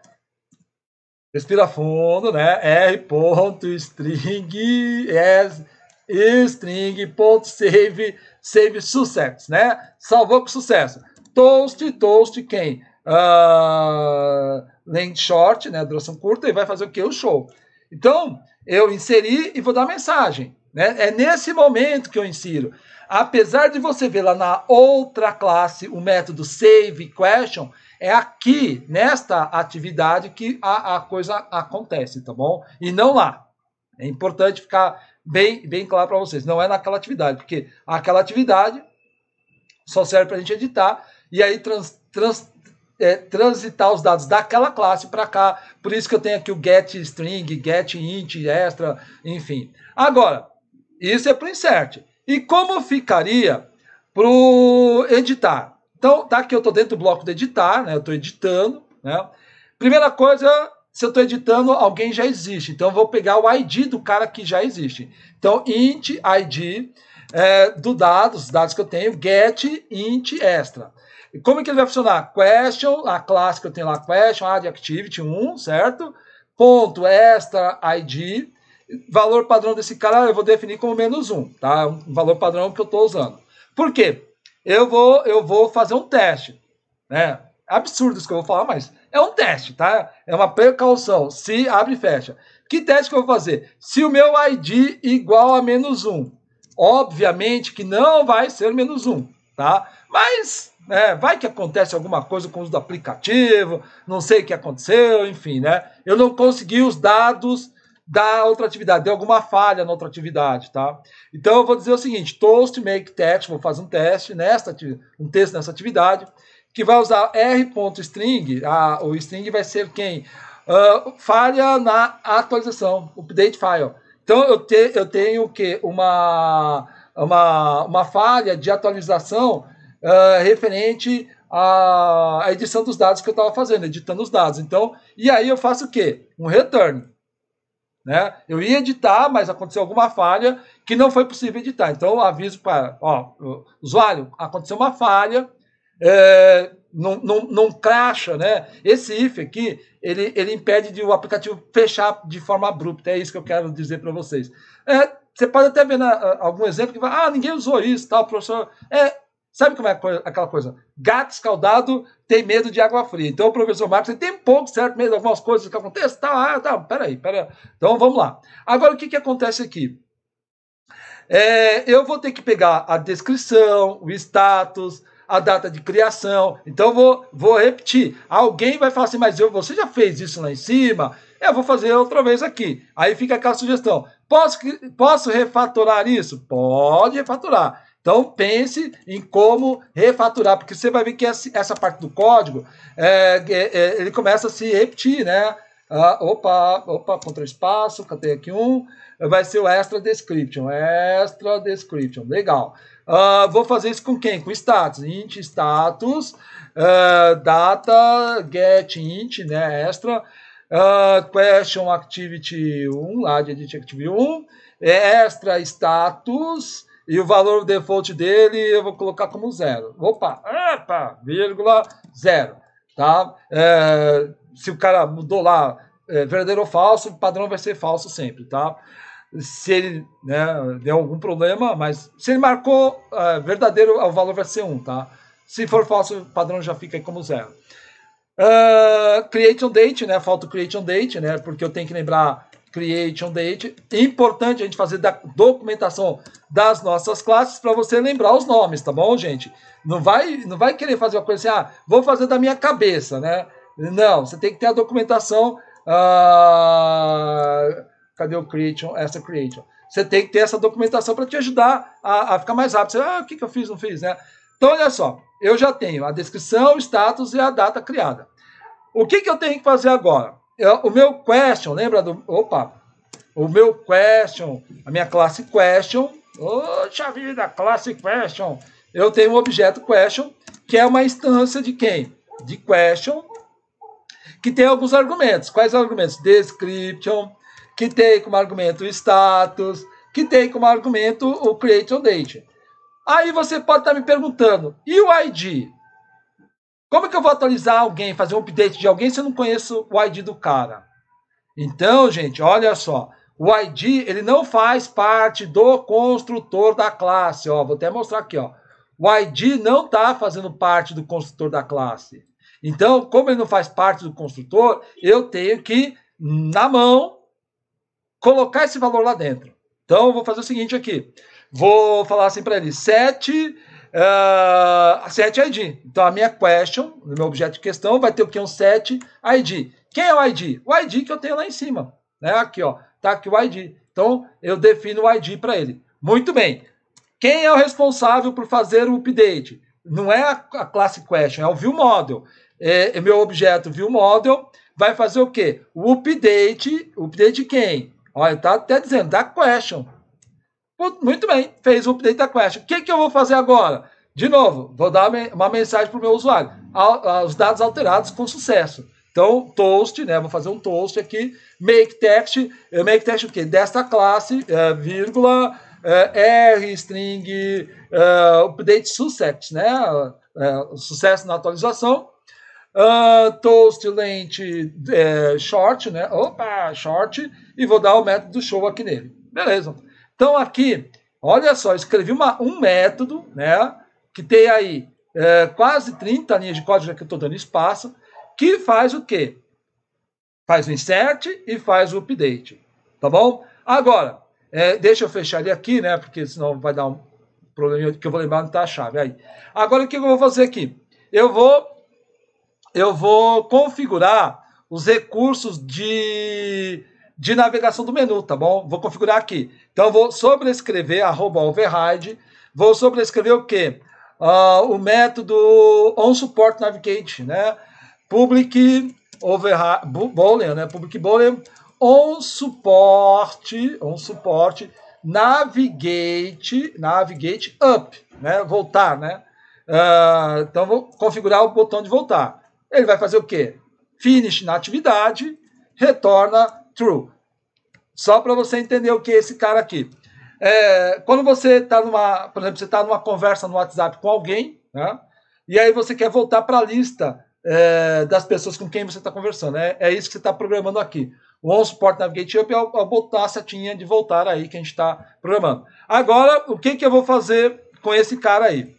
Respira fundo, né? R ponto string, S, string ponto save, save sucesso, né? Salvou com sucesso. Toast, toast quem? Uh, ah, length short, né? Duração curta e vai fazer o que? O show. Então, eu inseri e vou dar mensagem. Né? É nesse momento que eu insiro. Apesar de você ver lá na outra classe o método save question, é aqui, nesta atividade, que a, a coisa acontece, tá bom? E não lá. É importante ficar bem, bem claro para vocês. Não é naquela atividade, porque aquela atividade só serve para a gente editar e aí trans, trans, é, transitar os dados daquela classe para cá. Por isso que eu tenho aqui o get string, get int, extra, enfim. Agora, isso é para o insert. E como ficaria para o editar? Então, tá aqui eu estou dentro do bloco de editar, né? Eu estou editando, né? Primeira coisa, se eu estou editando, alguém já existe. Então, eu vou pegar o ID do cara que já existe. Então, int ID é, do dado, os dados que eu tenho, get int extra. E como é que ele vai funcionar? Question, a classe que eu tenho lá, question, add activity 1, certo? Ponto extra ID, valor padrão desse cara eu vou definir como menos um, tá? Um valor padrão que eu estou usando. Por quê? Eu vou, eu vou fazer um teste, né? Absurdo isso que eu vou falar, mas é um teste, tá? É uma precaução. Se abre e fecha. Que teste que eu vou fazer? Se o meu ID igual a menos um, obviamente que não vai ser menos um, tá? Mas né vai que acontece alguma coisa com o uso do aplicativo, não sei o que aconteceu, enfim, né? Eu não consegui os dados da outra atividade, de alguma falha na outra atividade, tá? Então eu vou dizer o seguinte, toast make test, vou fazer um teste nesta um texto nessa atividade, que vai usar r.string, o string vai ser quem? Uh, falha na atualização, update file. Então eu, te, eu tenho o quê? Uma, uma, uma falha de atualização uh, referente a, edição dos dados que eu estava fazendo, editando os dados. Então, e aí eu faço o quê? Um return. Né? Eu ia editar, mas aconteceu alguma falha que não foi possível editar. Então, aviso para ó, usuário: aconteceu uma falha, é, não, não, não cracha, né? Esse if aqui, ele, ele impede de o aplicativo fechar de forma abrupta. É isso que eu quero dizer para vocês. É, você pode até ver na, algum exemplo que vai, ah, ninguém usou isso, tal, professor. É, sabe como é aquela coisa? Gato escaldado tem medo de água fria. Então, o professor Marcos ele tem pouco, certo, medo de algumas coisas que acontecem. Tá, ah, tá, peraí, peraí. Então, vamos lá. Agora, o que, que acontece aqui? É, eu vou ter que pegar a descrição, o status, a data de criação. Então vou, vou repetir. Alguém vai falar assim, mas eu, você já fez isso lá em cima? Eu vou fazer outra vez aqui. Aí fica aquela sugestão. Posso, posso refatorar isso? Pode refatorar. Então pense em como refaturar, porque você vai ver que essa parte do código é, é, é, ele começa a se repetir, né? Ah, opa, opa, contra espaço, catei aqui um. Vai ser o extra description, extra description, legal. Ah, vou fazer isso com quem? Com status, int status, ah, data get int, né? Extra ah, question activity 1, lá de edit activity 1, é extra status e o valor default dele eu vou colocar como zero. Opa, epa, vírgula, zero. Tá? É, se o cara mudou lá é, verdadeiro ou falso, o padrão vai ser falso sempre, tá? Se ele né, deu algum problema, mas se ele marcou é, verdadeiro, o valor vai ser um, tá? Se for falso, o padrão já fica como zero. Uh, create on date, né? Falta o create on date, né? Porque eu tenho que lembrar Creation Date. É importante a gente fazer da documentação das nossas classes para você lembrar os nomes, tá bom, gente? Não vai, não vai querer fazer uma coisa assim, ah, vou fazer da minha cabeça, né? Não, você tem que ter a documentação. Ah, cadê o Creation? Essa Creation. Você tem que ter essa documentação para te ajudar a, a, ficar mais rápido. Você, ah, o que, que eu fiz, não fiz, né? Então, olha só, eu já tenho a descrição, o status e a data criada. O que, que eu tenho que fazer agora? o meu question, lembra do. Opa! O meu question, a minha classe question. Poxa vida, classe question. Eu tenho um objeto question, que é uma instância de quem? De question, que tem alguns argumentos. Quais argumentos? Description, que tem como argumento status, que tem como argumento o create on date. Aí você pode estar me perguntando, e o ID? Como é que eu vou atualizar alguém, fazer um update de alguém se eu não conheço o ID do cara? Então, gente, olha só. O ID, ele não faz parte do construtor da classe, ó. Vou até mostrar aqui, ó. O ID não está fazendo parte do construtor da classe. Então, como ele não faz parte do construtor, eu tenho que, na mão, colocar esse valor lá dentro. Então, eu vou fazer o seguinte aqui. Vou falar assim para ele, 7 Uh, ah, set ID. Então a minha question, o meu objeto de questão, vai ter o que? Um set ID. Quem é o ID? O ID que eu tenho lá em cima. Né? Aqui, ó. Tá aqui o ID. Então eu defino o ID para ele. Muito bem. Quem é o responsável por fazer o update? Não é a, classe question, é o viewModel. É, é meu objeto viewModel vai fazer o quê? O update. Update quem? Olha, tá até dizendo da question. Muito bem, fez o update da Quest. O que, que eu vou fazer agora? De novo, vou dar uma mensagem para o meu usuário. Ah, os dados alterados com sucesso. Então, toast, né? Vou fazer um toast aqui. Make text. Eh, make text o quê? Desta classe, é, vírgula, eh, R, string, update success, né? sucesso na atualização. Uh, toast, lente, short, né? Opa, short. E vou dar o método show aqui nele. Beleza. Então, aqui, olha só, escrevi uma, um método, né? Que tem aí é, quase 30 linhas de código que eu estou dando espaço, que faz o quê? Faz o insert e faz o update. Tá bom? Agora, é, deixa eu fechar ele aqui, né? Porque senão vai dar um problema que eu vou lembrar onde está a chave. Aí. Agora, o que eu vou fazer aqui? Eu vou, eu vou configurar os recursos de de navegação do menu, tá bom? Vou configurar aqui. Então, vou sobrescrever arroba override. Vou sobrescrever o quê? Uh, o método onSupport navigate, né? Public override, boolean, né? Public boolean onSupport, onSupport navigate, navigate up, né? Voltar, né? Uh, então, vou configurar o botão de voltar. Ele vai fazer o quê? Finish na atividade, retorna true. Só para você entender o que é esse cara aqui. É, quando você está numa, por exemplo, você está numa conversa no WhatsApp com alguém, né? E aí você quer voltar para a lista é, das pessoas com quem você está conversando. É, é, isso que você está programando aqui. O OnSupport Navigate Up é, é o botar a setinha de voltar aí que a gente está programando. Agora, o que, que eu vou fazer com esse cara aí?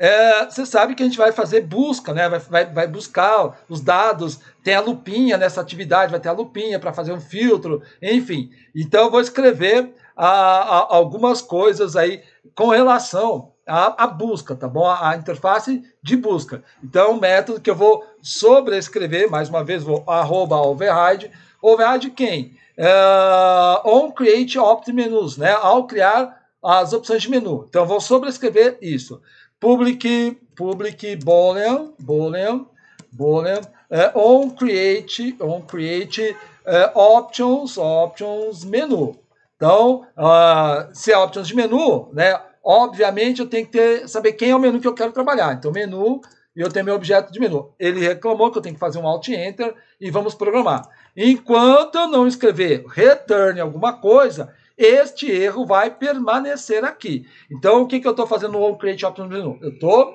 é, você sabe que a gente vai fazer busca, né? Vai, vai, vai, buscar os dados, tem a lupinha nessa atividade, vai ter a lupinha para fazer um filtro, enfim. Então, eu vou escrever a, a, algumas coisas aí com relação à, à busca, tá bom? A, a, interface de busca. Então, é um método que eu vou sobrescrever, mais uma vez, vou arroba override. Override quem? Uh, on create opt menus, né? Ao criar as opções de menu. Então, eu vou sobrescrever isso public, public boolean, boolean, boolean uh, on create, on create uh, options, options menu. Então, uh, se é options de menu, né? Obviamente eu tenho que ter, saber quem é o menu que eu quero trabalhar. Então, menu e eu tenho meu objeto de menu. Ele reclamou que eu tenho que fazer um alt enter e vamos programar. Enquanto eu não escrever return alguma coisa, este erro vai permanecer aqui. Então, o que, que eu estou fazendo no Create menu? Eu estou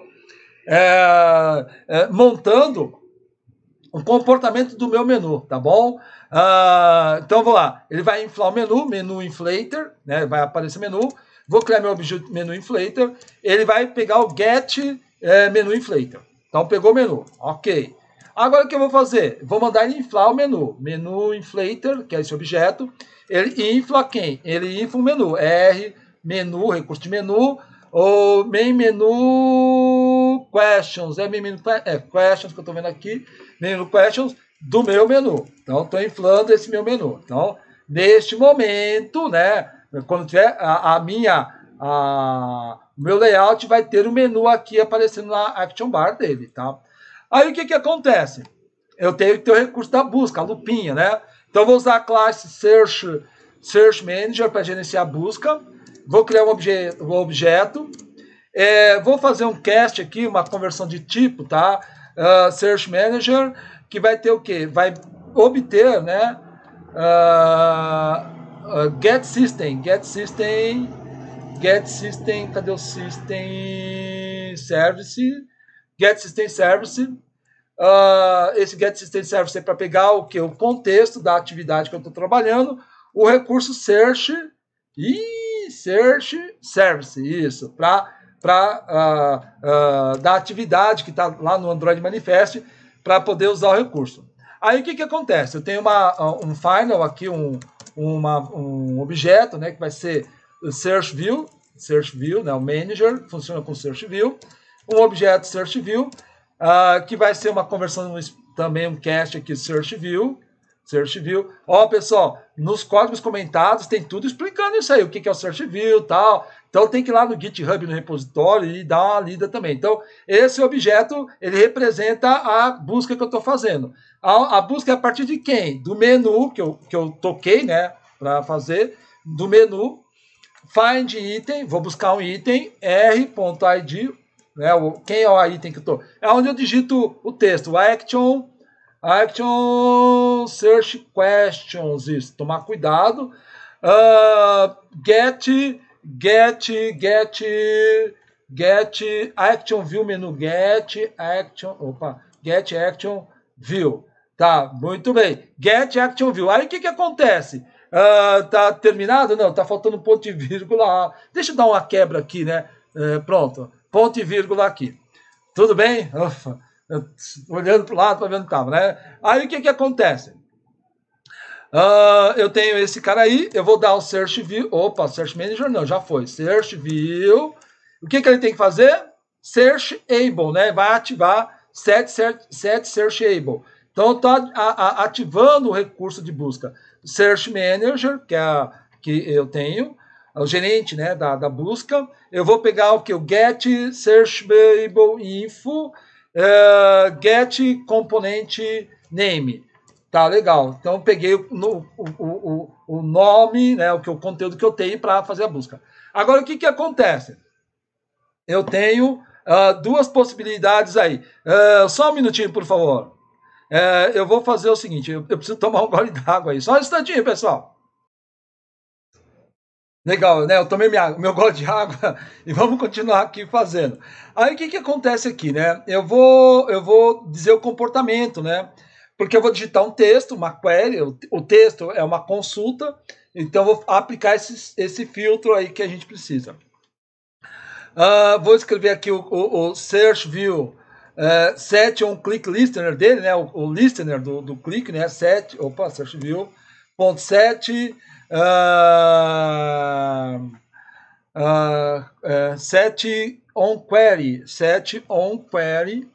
é, é, montando o comportamento do meu menu, tá bom? Uh, então, vou lá. Ele vai inflar o menu, menu inflator, né? vai aparecer menu. Vou criar meu objeto menu inflator. Ele vai pegar o get é, menu inflator. Então, pegou o menu. Ok. Agora, o que eu vou fazer? Vou mandar ele inflar o menu. Menu inflator, que é esse objeto. Ele infla quem? Ele infla o menu. R, menu, recurso de menu, ou main menu questions. É main menu tá- é, questions que eu estou vendo aqui. menu questions do meu menu. Então, estou inflando esse meu menu. Então, neste momento, né? Quando tiver a, a minha. A, meu layout vai ter o menu aqui aparecendo na action bar dele, tá? Aí o que que acontece? Eu tenho que ter o recurso da busca, a lupinha, né? Então vou usar a classe Search, Search Manager para gerenciar a busca. Vou criar um, obje, um objeto. É, vou fazer um cast aqui, uma conversão de tipo, tá? Uh, Search Manager, que vai ter o quê? Vai obter, né? Uh, uh, get System, Get System, Get System, cadê o System Service? Get System Service uh, esse get system serve ser para pegar o que o contexto da atividade que eu estou trabalhando, o recurso search e search service, isso, para para uh, ah, uh, ah, da atividade que está lá no Android Manifest para poder usar o recurso. Aí o que, que acontece? Eu tenho uma, um final aqui, um, uma, um objeto né, que vai ser search view, search view, né, o manager funciona com search view, um objeto search view uh, que vai ser uma conversão também, um cast aqui, Search View. Search View. Ó, pessoal, nos códigos comentados tem tudo explicando isso aí, o que é o Search View tal. Então tem que ir lá no GitHub, no repositório e dar uma lida também. Então, esse objeto, ele representa a busca que eu estou fazendo. A, a, busca é a partir de quem? Do menu que eu, que eu toquei, né, para fazer, do menu find item, vou buscar um item r.id né? O é item que eu tô. É onde eu digito o texto, action, action search questions, isso. Tomar cuidado. Uh, get, get, get, get action view menu, get action, opa, get action view. Tá, muito bem. Get action view. Aí o que que acontece? Uh, tá terminado? Não, tá faltando um ponto e vírgula. Deixa eu dar uma quebra aqui, né? Uh, pronto ponto e vírgula aqui. Tudo bem? Ufa, olhando para o lado para ver que estava, né? Aí o que, que acontece? Uh, eu tenho esse cara aí, eu vou dar o search view. Opa, search manager não, já foi. Search view. O que, que ele tem que fazer? Search able, né? Vai ativar set, set, set search able. Então, está ativando o recurso de busca. Search manager, que, é a, que eu tenho, é o gerente né, da, da busca. Eu vou pegar o que? O get searchable info, uh, get componente name. Tá legal. Então peguei o, o, o, o nome, né, o, que, o conteúdo que eu tenho para fazer a busca. Agora o que, que acontece? Eu tenho uh, duas possibilidades aí. Uh, só um minutinho, por favor. Uh, eu vou fazer o seguinte: eu, eu preciso tomar um gole d'água aí. Só um instantinho, pessoal. Legal, né? Eu tomei minha, meu gole de água e vamos continuar aqui fazendo. Aí o que, que acontece aqui, né? Eu vou, eu vou dizer o comportamento, né? Porque eu vou digitar um texto, uma query, o, o texto é uma consulta, então eu vou aplicar esse, esse filtro aí que a gente precisa. Uh, vou escrever aqui o, o, o search view uh, set on click listener dele, né? O, o listener do, do click, né? Set, opa, search view ponto set uh, ah, ah, é, set on query, set on query,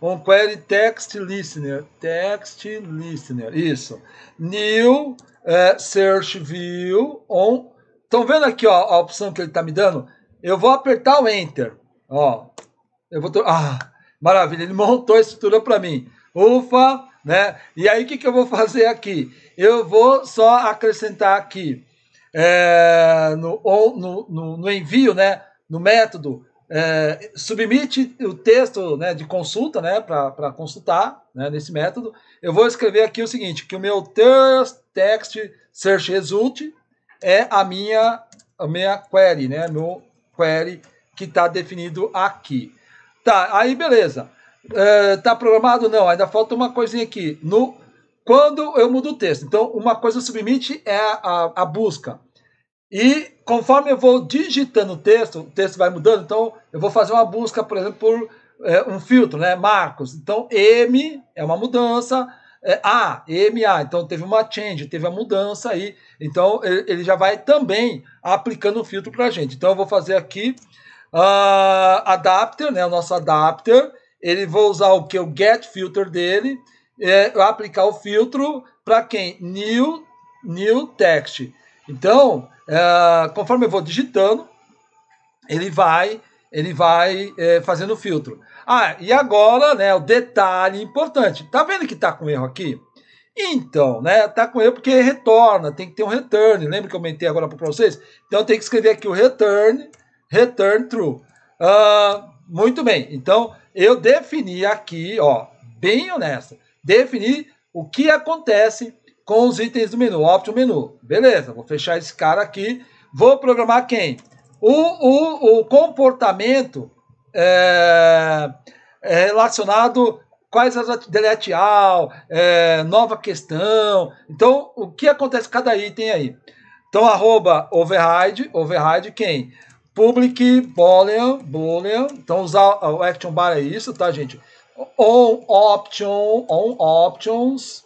on query text listener, text listener, isso, new é, search view on, estão vendo aqui ó, a opção que ele está me dando? Eu vou apertar o enter, ó, eu vou, ah, maravilha, ele montou a estrutura para mim, ufa, né? E aí o que, que eu vou fazer aqui? Eu vou só acrescentar aqui é, no, no, no, no, envio, né, no método, é, submite o texto né, de consulta né, para consultar né, nesse método. Eu vou escrever aqui o seguinte: que o meu text search result é a minha, a minha query, né, meu query que está definido aqui. Tá, aí beleza está eh, programado? Não, ainda falta uma coisinha aqui. No, quando eu mudo o texto. Então, uma coisa submit é a, a, a busca. E conforme eu vou digitando o texto, o texto vai mudando. Então, eu vou fazer uma busca, por exemplo, por é, um filtro, né? Marcos. Então, M é uma mudança. É, a, M, A. Então, teve uma change, teve a mudança aí. Então, ele, ele já vai também aplicando o filtro para a gente. Então, eu vou fazer aqui uh, adapter, né? O nosso adapter. Ele vou usar o que o get filter dele, é, aplicar o filtro para quem new new text. Então, é, conforme eu vou digitando, ele vai ele vai é, fazendo o filtro. Ah, e agora, né, o detalhe importante. Tá vendo que tá com erro aqui? Então, né, tá com erro porque retorna, tem que ter um return. Lembra que eu aumentei agora para vocês? Então tem que escrever aqui o return, return true. Uh, muito bem. Então, eu defini aqui, ó, bem honesta, defini o que acontece com os itens do menu, óptimo menu. Beleza, vou fechar esse cara aqui. Vou programar quem? O, o, o comportamento é, é relacionado quais as delete all, é, nova questão. Então, o que acontece com cada item aí? Então, arroba override, override quem? Public Boolean, Boolean. Então, usar o action bar é isso, tá, gente? On option, on options.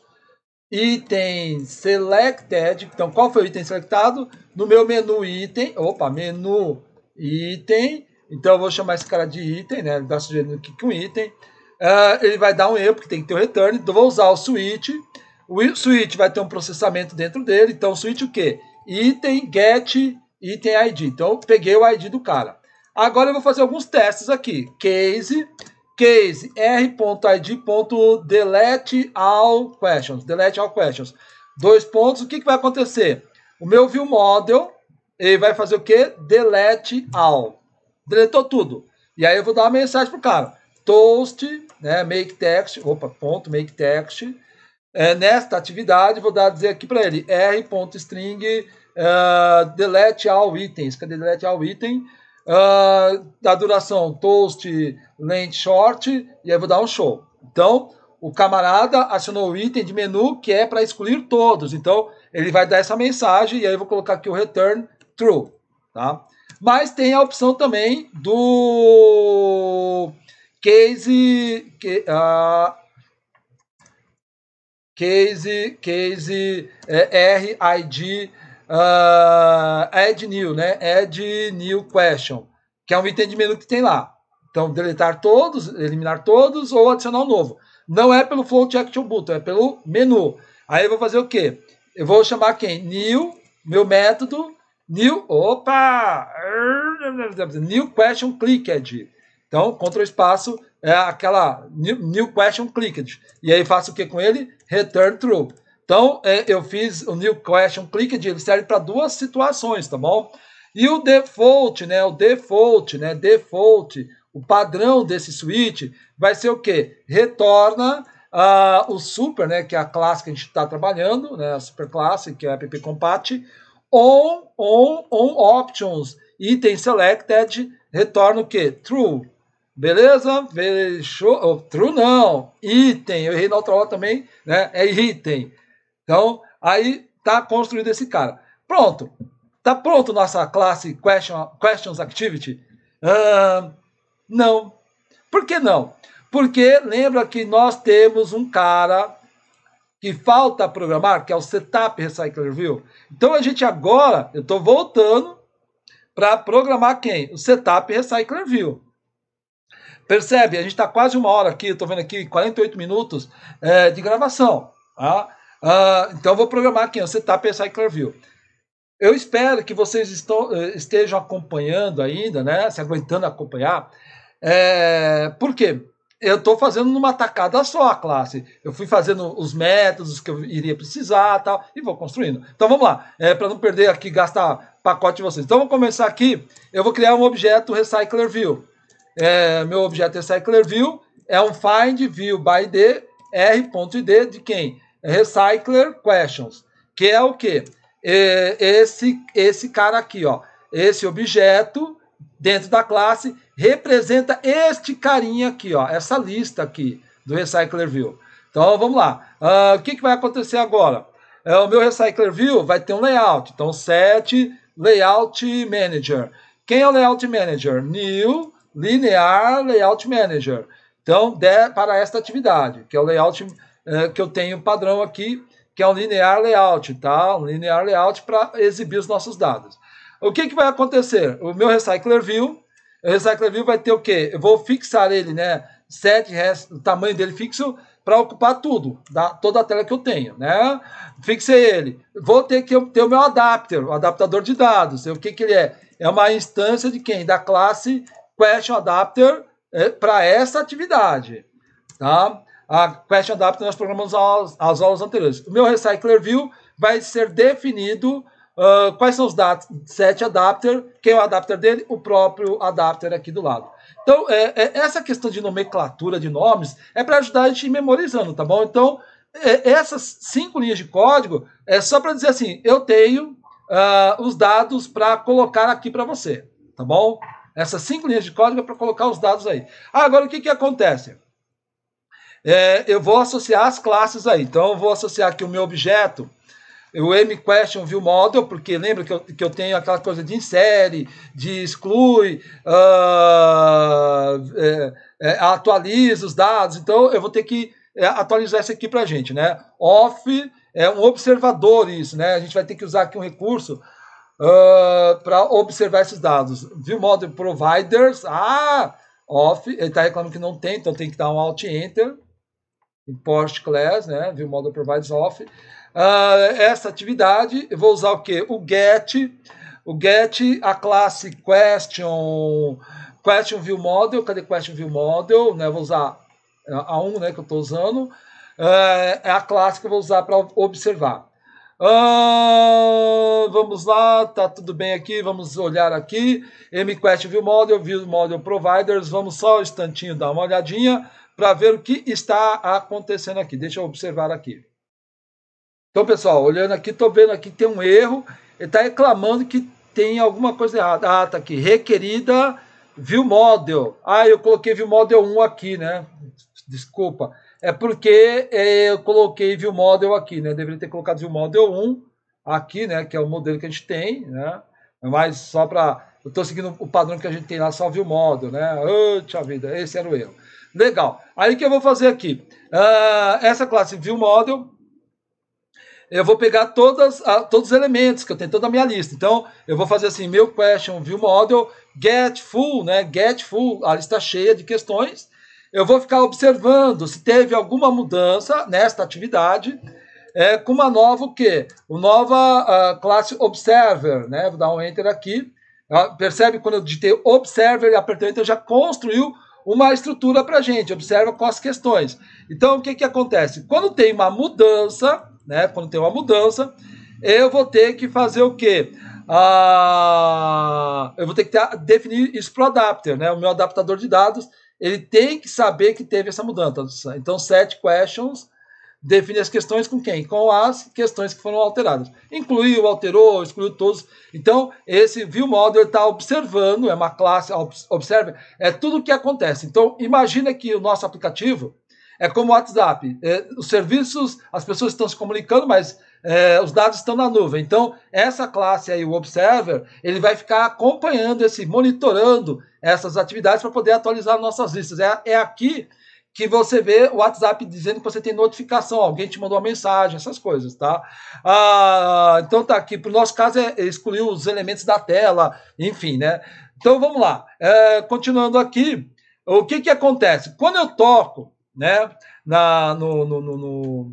Item selected. Então, qual foi o item selectado? No meu menu item. Opa, menu item. Então, eu vou chamar esse cara de item, né? Ele sugestão sugerindo aqui que um item. Uh, ele vai dar um erro, porque tem que ter o um return. Então, vou usar o switch. O switch vai ter um processamento dentro dele. Então, o switch o quê? Item get e tem ID. Então, peguei o ID do cara. Agora eu vou fazer alguns testes aqui. Case, case r.id.delete all questions. Delete all questions. Dois pontos. O que, que vai acontecer? O meu view model ele vai fazer o que? Delete all. Deletou tudo. E aí eu vou dar uma mensagem pro cara. Toast, né, make text, opa, ponto, make text. É, nesta atividade, vou dar dizer aqui para ele, r.string ah, delete all itens. Cadê delete all item? Uh, da duração toast, length short, e aí vou dar um show. Então, o camarada acionou o item de menu que é para excluir todos. Então, ele vai dar essa mensagem e aí eu vou colocar aqui o return true. Tá? Mas tem a opção também do case. Que, uh, case, case é, RID uh, ah, add é new, né? Add é new question, que é um item de menu que tem lá. Então, deletar todos, eliminar todos ou adicionar um novo. Não é pelo float action button, é pelo menu. Aí eu vou fazer o quê? Eu vou chamar quem? New, meu método, new, opa! New question clicked. Então, contra espaço é aquela new, new question clicked. E aí faço o que com ele? Return true. Então, é, eu fiz o new question click de ele serve para duas situações, tá bom? E o default, né? O default, né? Default, o padrão desse switch vai ser o quê? Retorna uh, o super, né? Que é a classe que a gente está trabalhando, né? A super classe, que é a app compat, on, on, on options, item selected, retorna o quê? True. Beleza? Fechou? Oh, true não. Item. Eu errei na outra hora também, né? É item. Então, aí está construído esse cara. Pronto. Está pronto nossa classe question, Questions Activity? Uh, não. Por que não? Porque lembra que nós temos um cara que falta programar, que é o Setup Recycler View. Então a gente agora, eu estou voltando para programar quem? O Setup Recycler View. Percebe? A gente está quase uma hora aqui, estou vendo aqui 48 minutos é, de gravação. Tá? Uh, então, eu vou programar aqui um setup Cyclerview. Eu espero que vocês eh, estejam acompanhando ainda, né? Se aguentando acompanhar. É, por quê? Eu estou fazendo numa tacada só a classe. Eu fui fazendo os métodos que eu iria precisar tal, e vou construindo. Então vamos lá, é, para não perder aqui, gastar pacote de vocês. Então vamos começar aqui. Eu vou criar um objeto RecyclerView. É, meu objeto View é um find view by d, r.id de quem? Recycler Questions, que é o quê? É, esse, esse cara aqui, ó. Esse objeto dentro da classe representa este carinha aqui, ó. Essa lista aqui do Recycler View. Então, vamos lá. Uh, o que, que vai acontecer agora? É o meu Recycler View vai ter um layout. Então, set Layout Manager. Quem é o Layout Manager? New Linear Layout Manager. Então, de, para esta atividade, que é o Layout Manager eh, que eu tenho um padrão aqui, que é um linear layout, tá? Um linear layout para exibir os nossos dados. O que, que vai acontecer? O meu Recycler View, o Recycler View vai ter o quê? Eu vou fixar ele, né? Set, o tamanho dele fixo, para ocupar tudo, da toda a tela que eu tenho, né? Fixei ele. Vou ter que ter o meu adapter, o adaptador de dados. O que, que ele é? É uma instância de quem? Da classe Question Adapter é, eh, para essa atividade, tá? a Quest Adapter nós programamos às, aulas anteriores. O meu Recycler View vai ser definido uh, quais são os dados set adapter, quem é o adapter dele, o próprio adapter aqui do lado. Então, é, é, essa questão de nomenclatura de nomes é para ajudar a gente ir memorizando, tá bom? Então, é, essas cinco linhas de código é só para dizer assim: eu tenho uh, os dados para colocar aqui para você, tá bom? Essas cinco linhas de código é para colocar os dados aí. agora, o que, que acontece? É, eu vou associar as classes aí. Então, eu vou associar aqui o meu objeto, o M-Question View Model, porque lembra que eu, que eu tenho aquela coisa de insere, de exclui, uh, é, é, atualiza os dados. Então, eu vou ter que é, atualizar isso aqui para a gente. Né? Off é um observador isso. né? A gente vai ter que usar aqui um recurso uh, ah, para observar esses dados. View Model Providers. Ah! Off, ele está reclamando que não tem, então tem que dar um Alt Enter em Post Class, né? View Model Provides Off. Uh, essa atividade, eu vou usar o que? O get, o get, a classe question, question view model, cadê question view model, né? vou usar a 1, né, que eu estou usando, uh, é a classe que eu vou usar para observar. Uh, vamos lá, tá tudo bem aqui, vamos olhar aqui, mQuest view model, view model providers, vamos só um instantinho dar uma olhadinha para ver o que está acontecendo aqui. Deixa eu observar aqui. Então, pessoal, olhando aqui, estou vendo aqui que tem um erro. Ele está reclamando que tem alguma coisa errada. Ah, tá aqui. Requerida view model. Ah, eu coloquei view model 1 aqui, né? Desculpa. É porque é, eu coloquei view model aqui, né? Eu deveria ter colocado view model 1 aqui, né? Que é o modelo que a gente tem, né? Mas só para... Eu estou seguindo o padrão que a gente tem lá, só view model, né? oh, tia vida, esse era o erro. Legal. Aí o que eu vou fazer aqui? Uh, essa classe ViewModel, eu vou pegar todas, uh, todos os elementos que eu tenho, toda a minha lista. Então, eu vou fazer assim, meu question ViewModel, get full, né? Get full, a lista cheia de questões. Eu vou ficar observando se teve alguma mudança nesta atividade é, com uma nova o quê? Uma nova uh, classe Observer, né? Vou dar um Enter aqui. Uh, percebe quando eu digitei Observer e apertei Enter, já construiu uma estrutura para a gente, observa quais questões. Então, o que, que acontece? Quando tem uma mudança, né? Quando tem uma mudança, eu vou ter que fazer o quê? Ah, eu vou ter que ter, definir isso para o adapter, né? O meu adaptador de dados, ele tem que saber que teve essa mudança. Então, set questions define as questões com quem? Com as questões que foram alteradas. Incluiu, alterou, excluiu todos. Então, esse view model está observando, é uma classe, observa, é tudo o que acontece. Então, imagina que o nosso aplicativo é como o WhatsApp. É, os serviços, as pessoas estão se comunicando, mas é, os dados estão na nuvem. Então, essa classe aí, o Observer, ele vai ficar acompanhando, esse, monitorando essas atividades para poder atualizar nossas listas. É, é aqui que você vê o WhatsApp dizendo que você tem notificação, alguém te mandou uma mensagem, essas coisas, tá? Ah, então tá aqui, para o nosso caso é excluir os elementos da tela, enfim, né? Então vamos lá, é, continuando aqui, o que que acontece? Quando eu toco, né, na, no, no, no,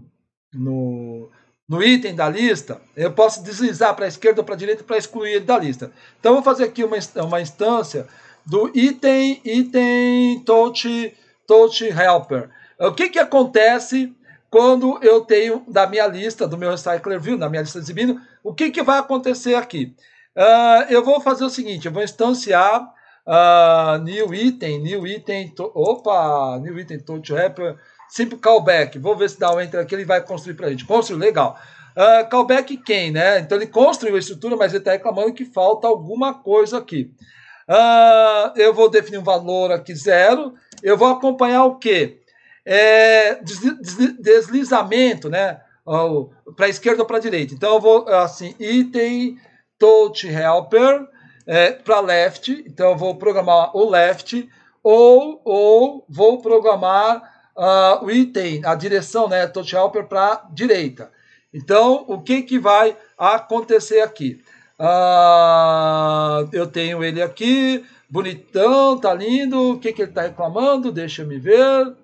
no, no item da lista, eu posso deslizar para a esquerda ou para a direita para excluir ele da lista. Então eu vou fazer aqui uma, uma instância do item, item touch Touch Helper. O que, que acontece quando eu tenho da minha lista, do meu Recycler View, na minha lista exibindo, o que, que vai acontecer aqui? Uh, eu vou fazer o seguinte, eu vou instanciar uh, new item, new item, to, opa, new item touch helper, simple callback. Vou ver se dá um enter aqui, ele vai construir para a gente. Construir, legal. Uh, callback quem, né? Então ele construiu a estrutura, mas ele está reclamando que falta alguma coisa aqui. Uh, eu vou definir um valor aqui zero eu vou acompanhar o quê? É, deslizamento, né? Para a esquerda ou para a direita. Então eu vou assim, item touch helper é, para left. Então eu vou programar o left ou, ou vou programar uh, o item, a direção, né? Touch helper para direita. Então o que que vai acontecer aqui? Uh, eu tenho ele aqui bonitão, tá lindo, o que, que ele tá reclamando? Deixa eu me ver.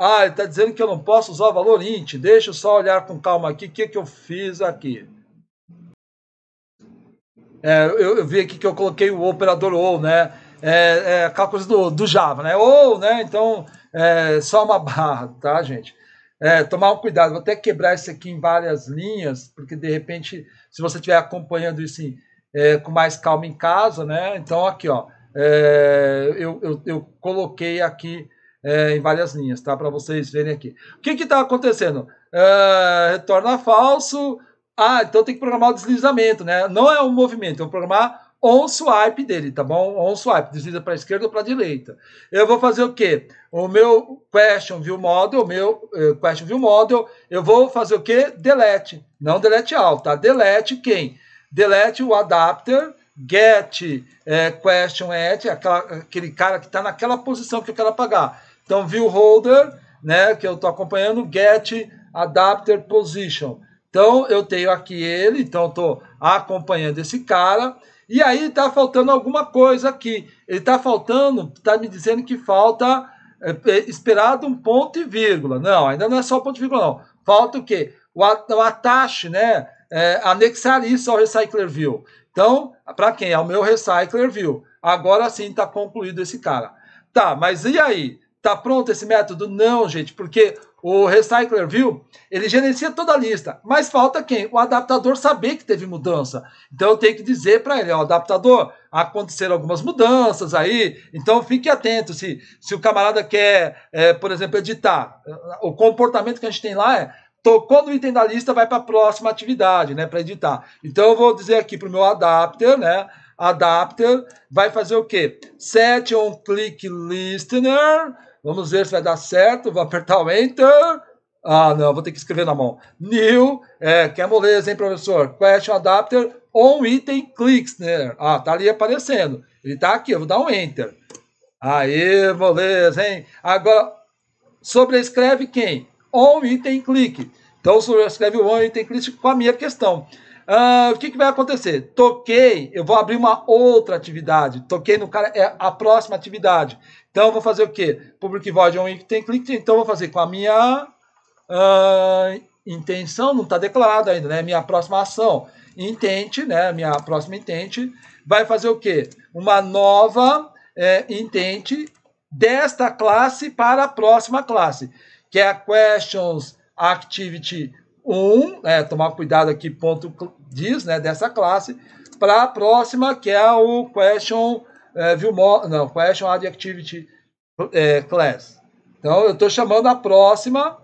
Ah, ele tá dizendo que eu não posso usar o valor int, deixa eu só olhar com calma aqui o que, que eu fiz aqui. É, eu, eu, vi aqui que eu coloquei o operador ou, né? É, é aquela coisa do, do Java, né? Ou, né? Então, é só uma barra, tá, gente? É, tomar um cuidado, vou até quebrar isso aqui em várias linhas, porque de repente, se você estiver acompanhando isso em é, com mais calma em casa, né? Então, aqui, ó, é, eu, eu, eu, coloquei aqui é, em várias linhas, tá? Para vocês verem aqui. O que que tá acontecendo? É, retorna falso. Ah, então tem que programar o deslizamento, né? Não é um movimento, é um programar on swipe dele, tá bom? On swipe, desliza para esquerda ou para direita. Eu vou fazer o quê? O meu question view model, meu é, question view model, eu vou fazer o quê? Delete, não delete alto, tá? Delete quem? delete o adapter, get é, question at, aquela, aquele cara que está naquela posição que eu quero apagar. Então, view holder, né, que eu estou acompanhando, get adapter position. Então, eu tenho aqui ele, então estou acompanhando esse cara. E aí está faltando alguma coisa aqui. Ele está faltando, está me dizendo que falta é, é, esperado um ponto e vírgula. Não, ainda não é só ponto e vírgula, não. Falta o quê? O, o atache, né? é, anexar isso ao Recycler View. Então, para quem? é o meu Recycler View. Agora sim está concluído esse cara. Tá, mas e aí? Tá pronto esse método? Não, gente, porque o Recycler View, ele gerencia toda a lista, mas falta quem? O adaptador saber que teve mudança. Então eu tenho que dizer para ele, ó, adaptador, aconteceram algumas mudanças aí, então fique atento se, se o camarada quer, é, por exemplo, editar. O comportamento que a gente tem lá é tocou no item da lista, vai para a próxima atividade, né, para editar. Então eu vou dizer aqui para o meu adapter, né, adapter vai fazer o quê? Set on click listener. Vamos ver se vai dar certo. Vou apertar o enter. Ah, não, vou ter que escrever na mão. New, é, que é moleza, hein, professor? Question adapter on item listener. Né? Ah, tá ali aparecendo. Ele tá aqui, eu vou dar um enter. Aí, moleza, hein? Agora, sobrescreve quem? on item clique. Então escreve o on item clique com a minha questão. Uh, o que, que vai acontecer? Toquei, eu vou abrir uma outra atividade. Toquei no cara, é a próxima atividade. Então eu vou fazer o quê? Public void on item clique. Então eu vou fazer com a minha uh, intenção, não está declarada ainda, né? Minha próxima ação. Intente, né? Minha próxima intente vai fazer o quê? Uma nova é, intente desta classe para a próxima classe que é a Questions Activity 1, né, tomar cuidado aqui, ponto diz, né, dessa classe, para a próxima, que é o Question é, Viewmore, não, Question Add Activity é, Class. Então, eu estou chamando a próxima,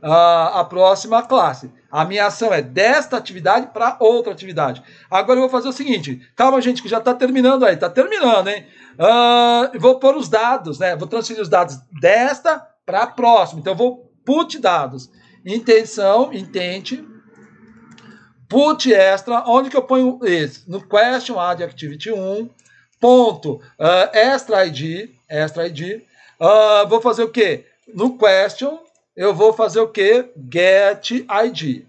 a, a próxima classe. A minha ação é desta atividade para outra atividade. Agora eu vou fazer o seguinte. Calma, gente, que já está terminando aí. Está terminando, hein? Uh, vou pôr os dados, né? Vou transferir os dados desta para próximo. Então eu vou put dados. Intenção, intente. Put extra, onde que eu ponho esse? No question add activity 1. Ponto. Uh, extra ID. Extra ID. Uh, ah, vou fazer o quê? No question, eu vou fazer o quê? Get ID.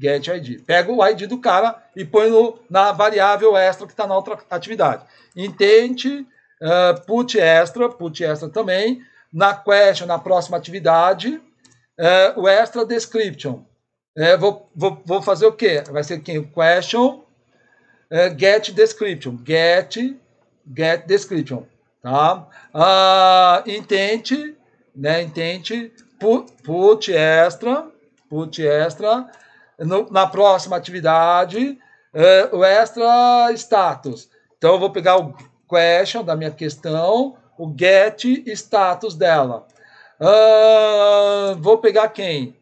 Get ID. Pego o ID do cara e põe no, na variável extra que está na outra atividade. Intente, uh, put extra, put extra também na question, na próxima atividade, é, o extra description. É, vou, vou, vou fazer o quê? Vai ser quem? Question, é, get description. Get, get description. Tá? Ah, intente, né? Intente, put, put extra, put extra. No, na próxima atividade, é, o extra status. Então, eu vou pegar o question da minha questão, o get status dela. Uh, vou pegar quem?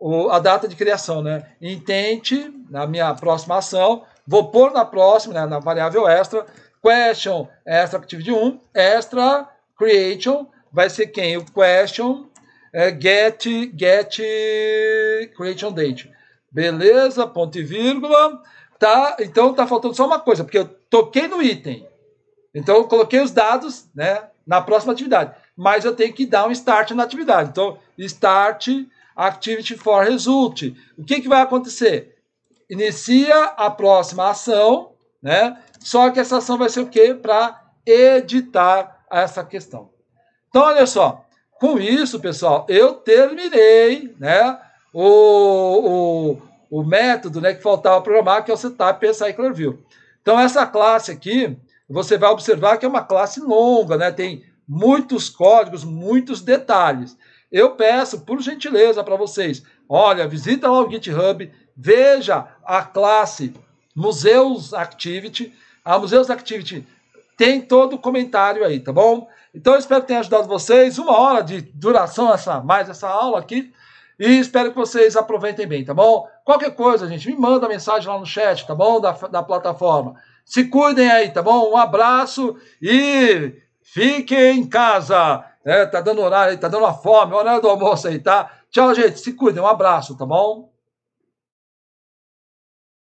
O, a data de criação, né? Intente, na minha próxima ação, vou pôr na próxima, né, na variável extra, question extra de 1, extra creation, vai ser quem? O question é, get, get creation date. Beleza, ponto e vírgula. Tá, então tá faltando só uma coisa, porque eu toquei no item então eu coloquei os dados né, na próxima atividade, mas eu tenho que dar um start na atividade. Então, start activity for result. O que, que vai acontecer? Inicia a próxima ação, né? Só que essa ação vai ser o quê? Para editar essa questão. Então, olha só. Com isso, pessoal, eu terminei né, o, o, o método né, que faltava programar, que é o Setup PSI Clearview. Então, essa classe aqui, você vai observar que é uma classe longa, né? tem muitos códigos, muitos detalhes. Eu peço, por gentileza, para vocês, olha, visita lá o GitHub, veja a classe Museus Activity. A Museus Activity tem todo o comentário aí, tá bom? Então eu espero que tenha ajudado vocês. Uma hora de duração essa mais essa aula aqui. E espero que vocês aproveitem bem, tá bom? Qualquer coisa, gente, me manda mensagem lá no chat, tá bom? Da, da plataforma. Se cuidem aí, tá bom? Um abraço e fiquem em casa. É, tá dando horário aí, tá dando uma fome, horário do almoço aí, tá? Tchau, gente. Se cuidem. Um abraço, tá bom?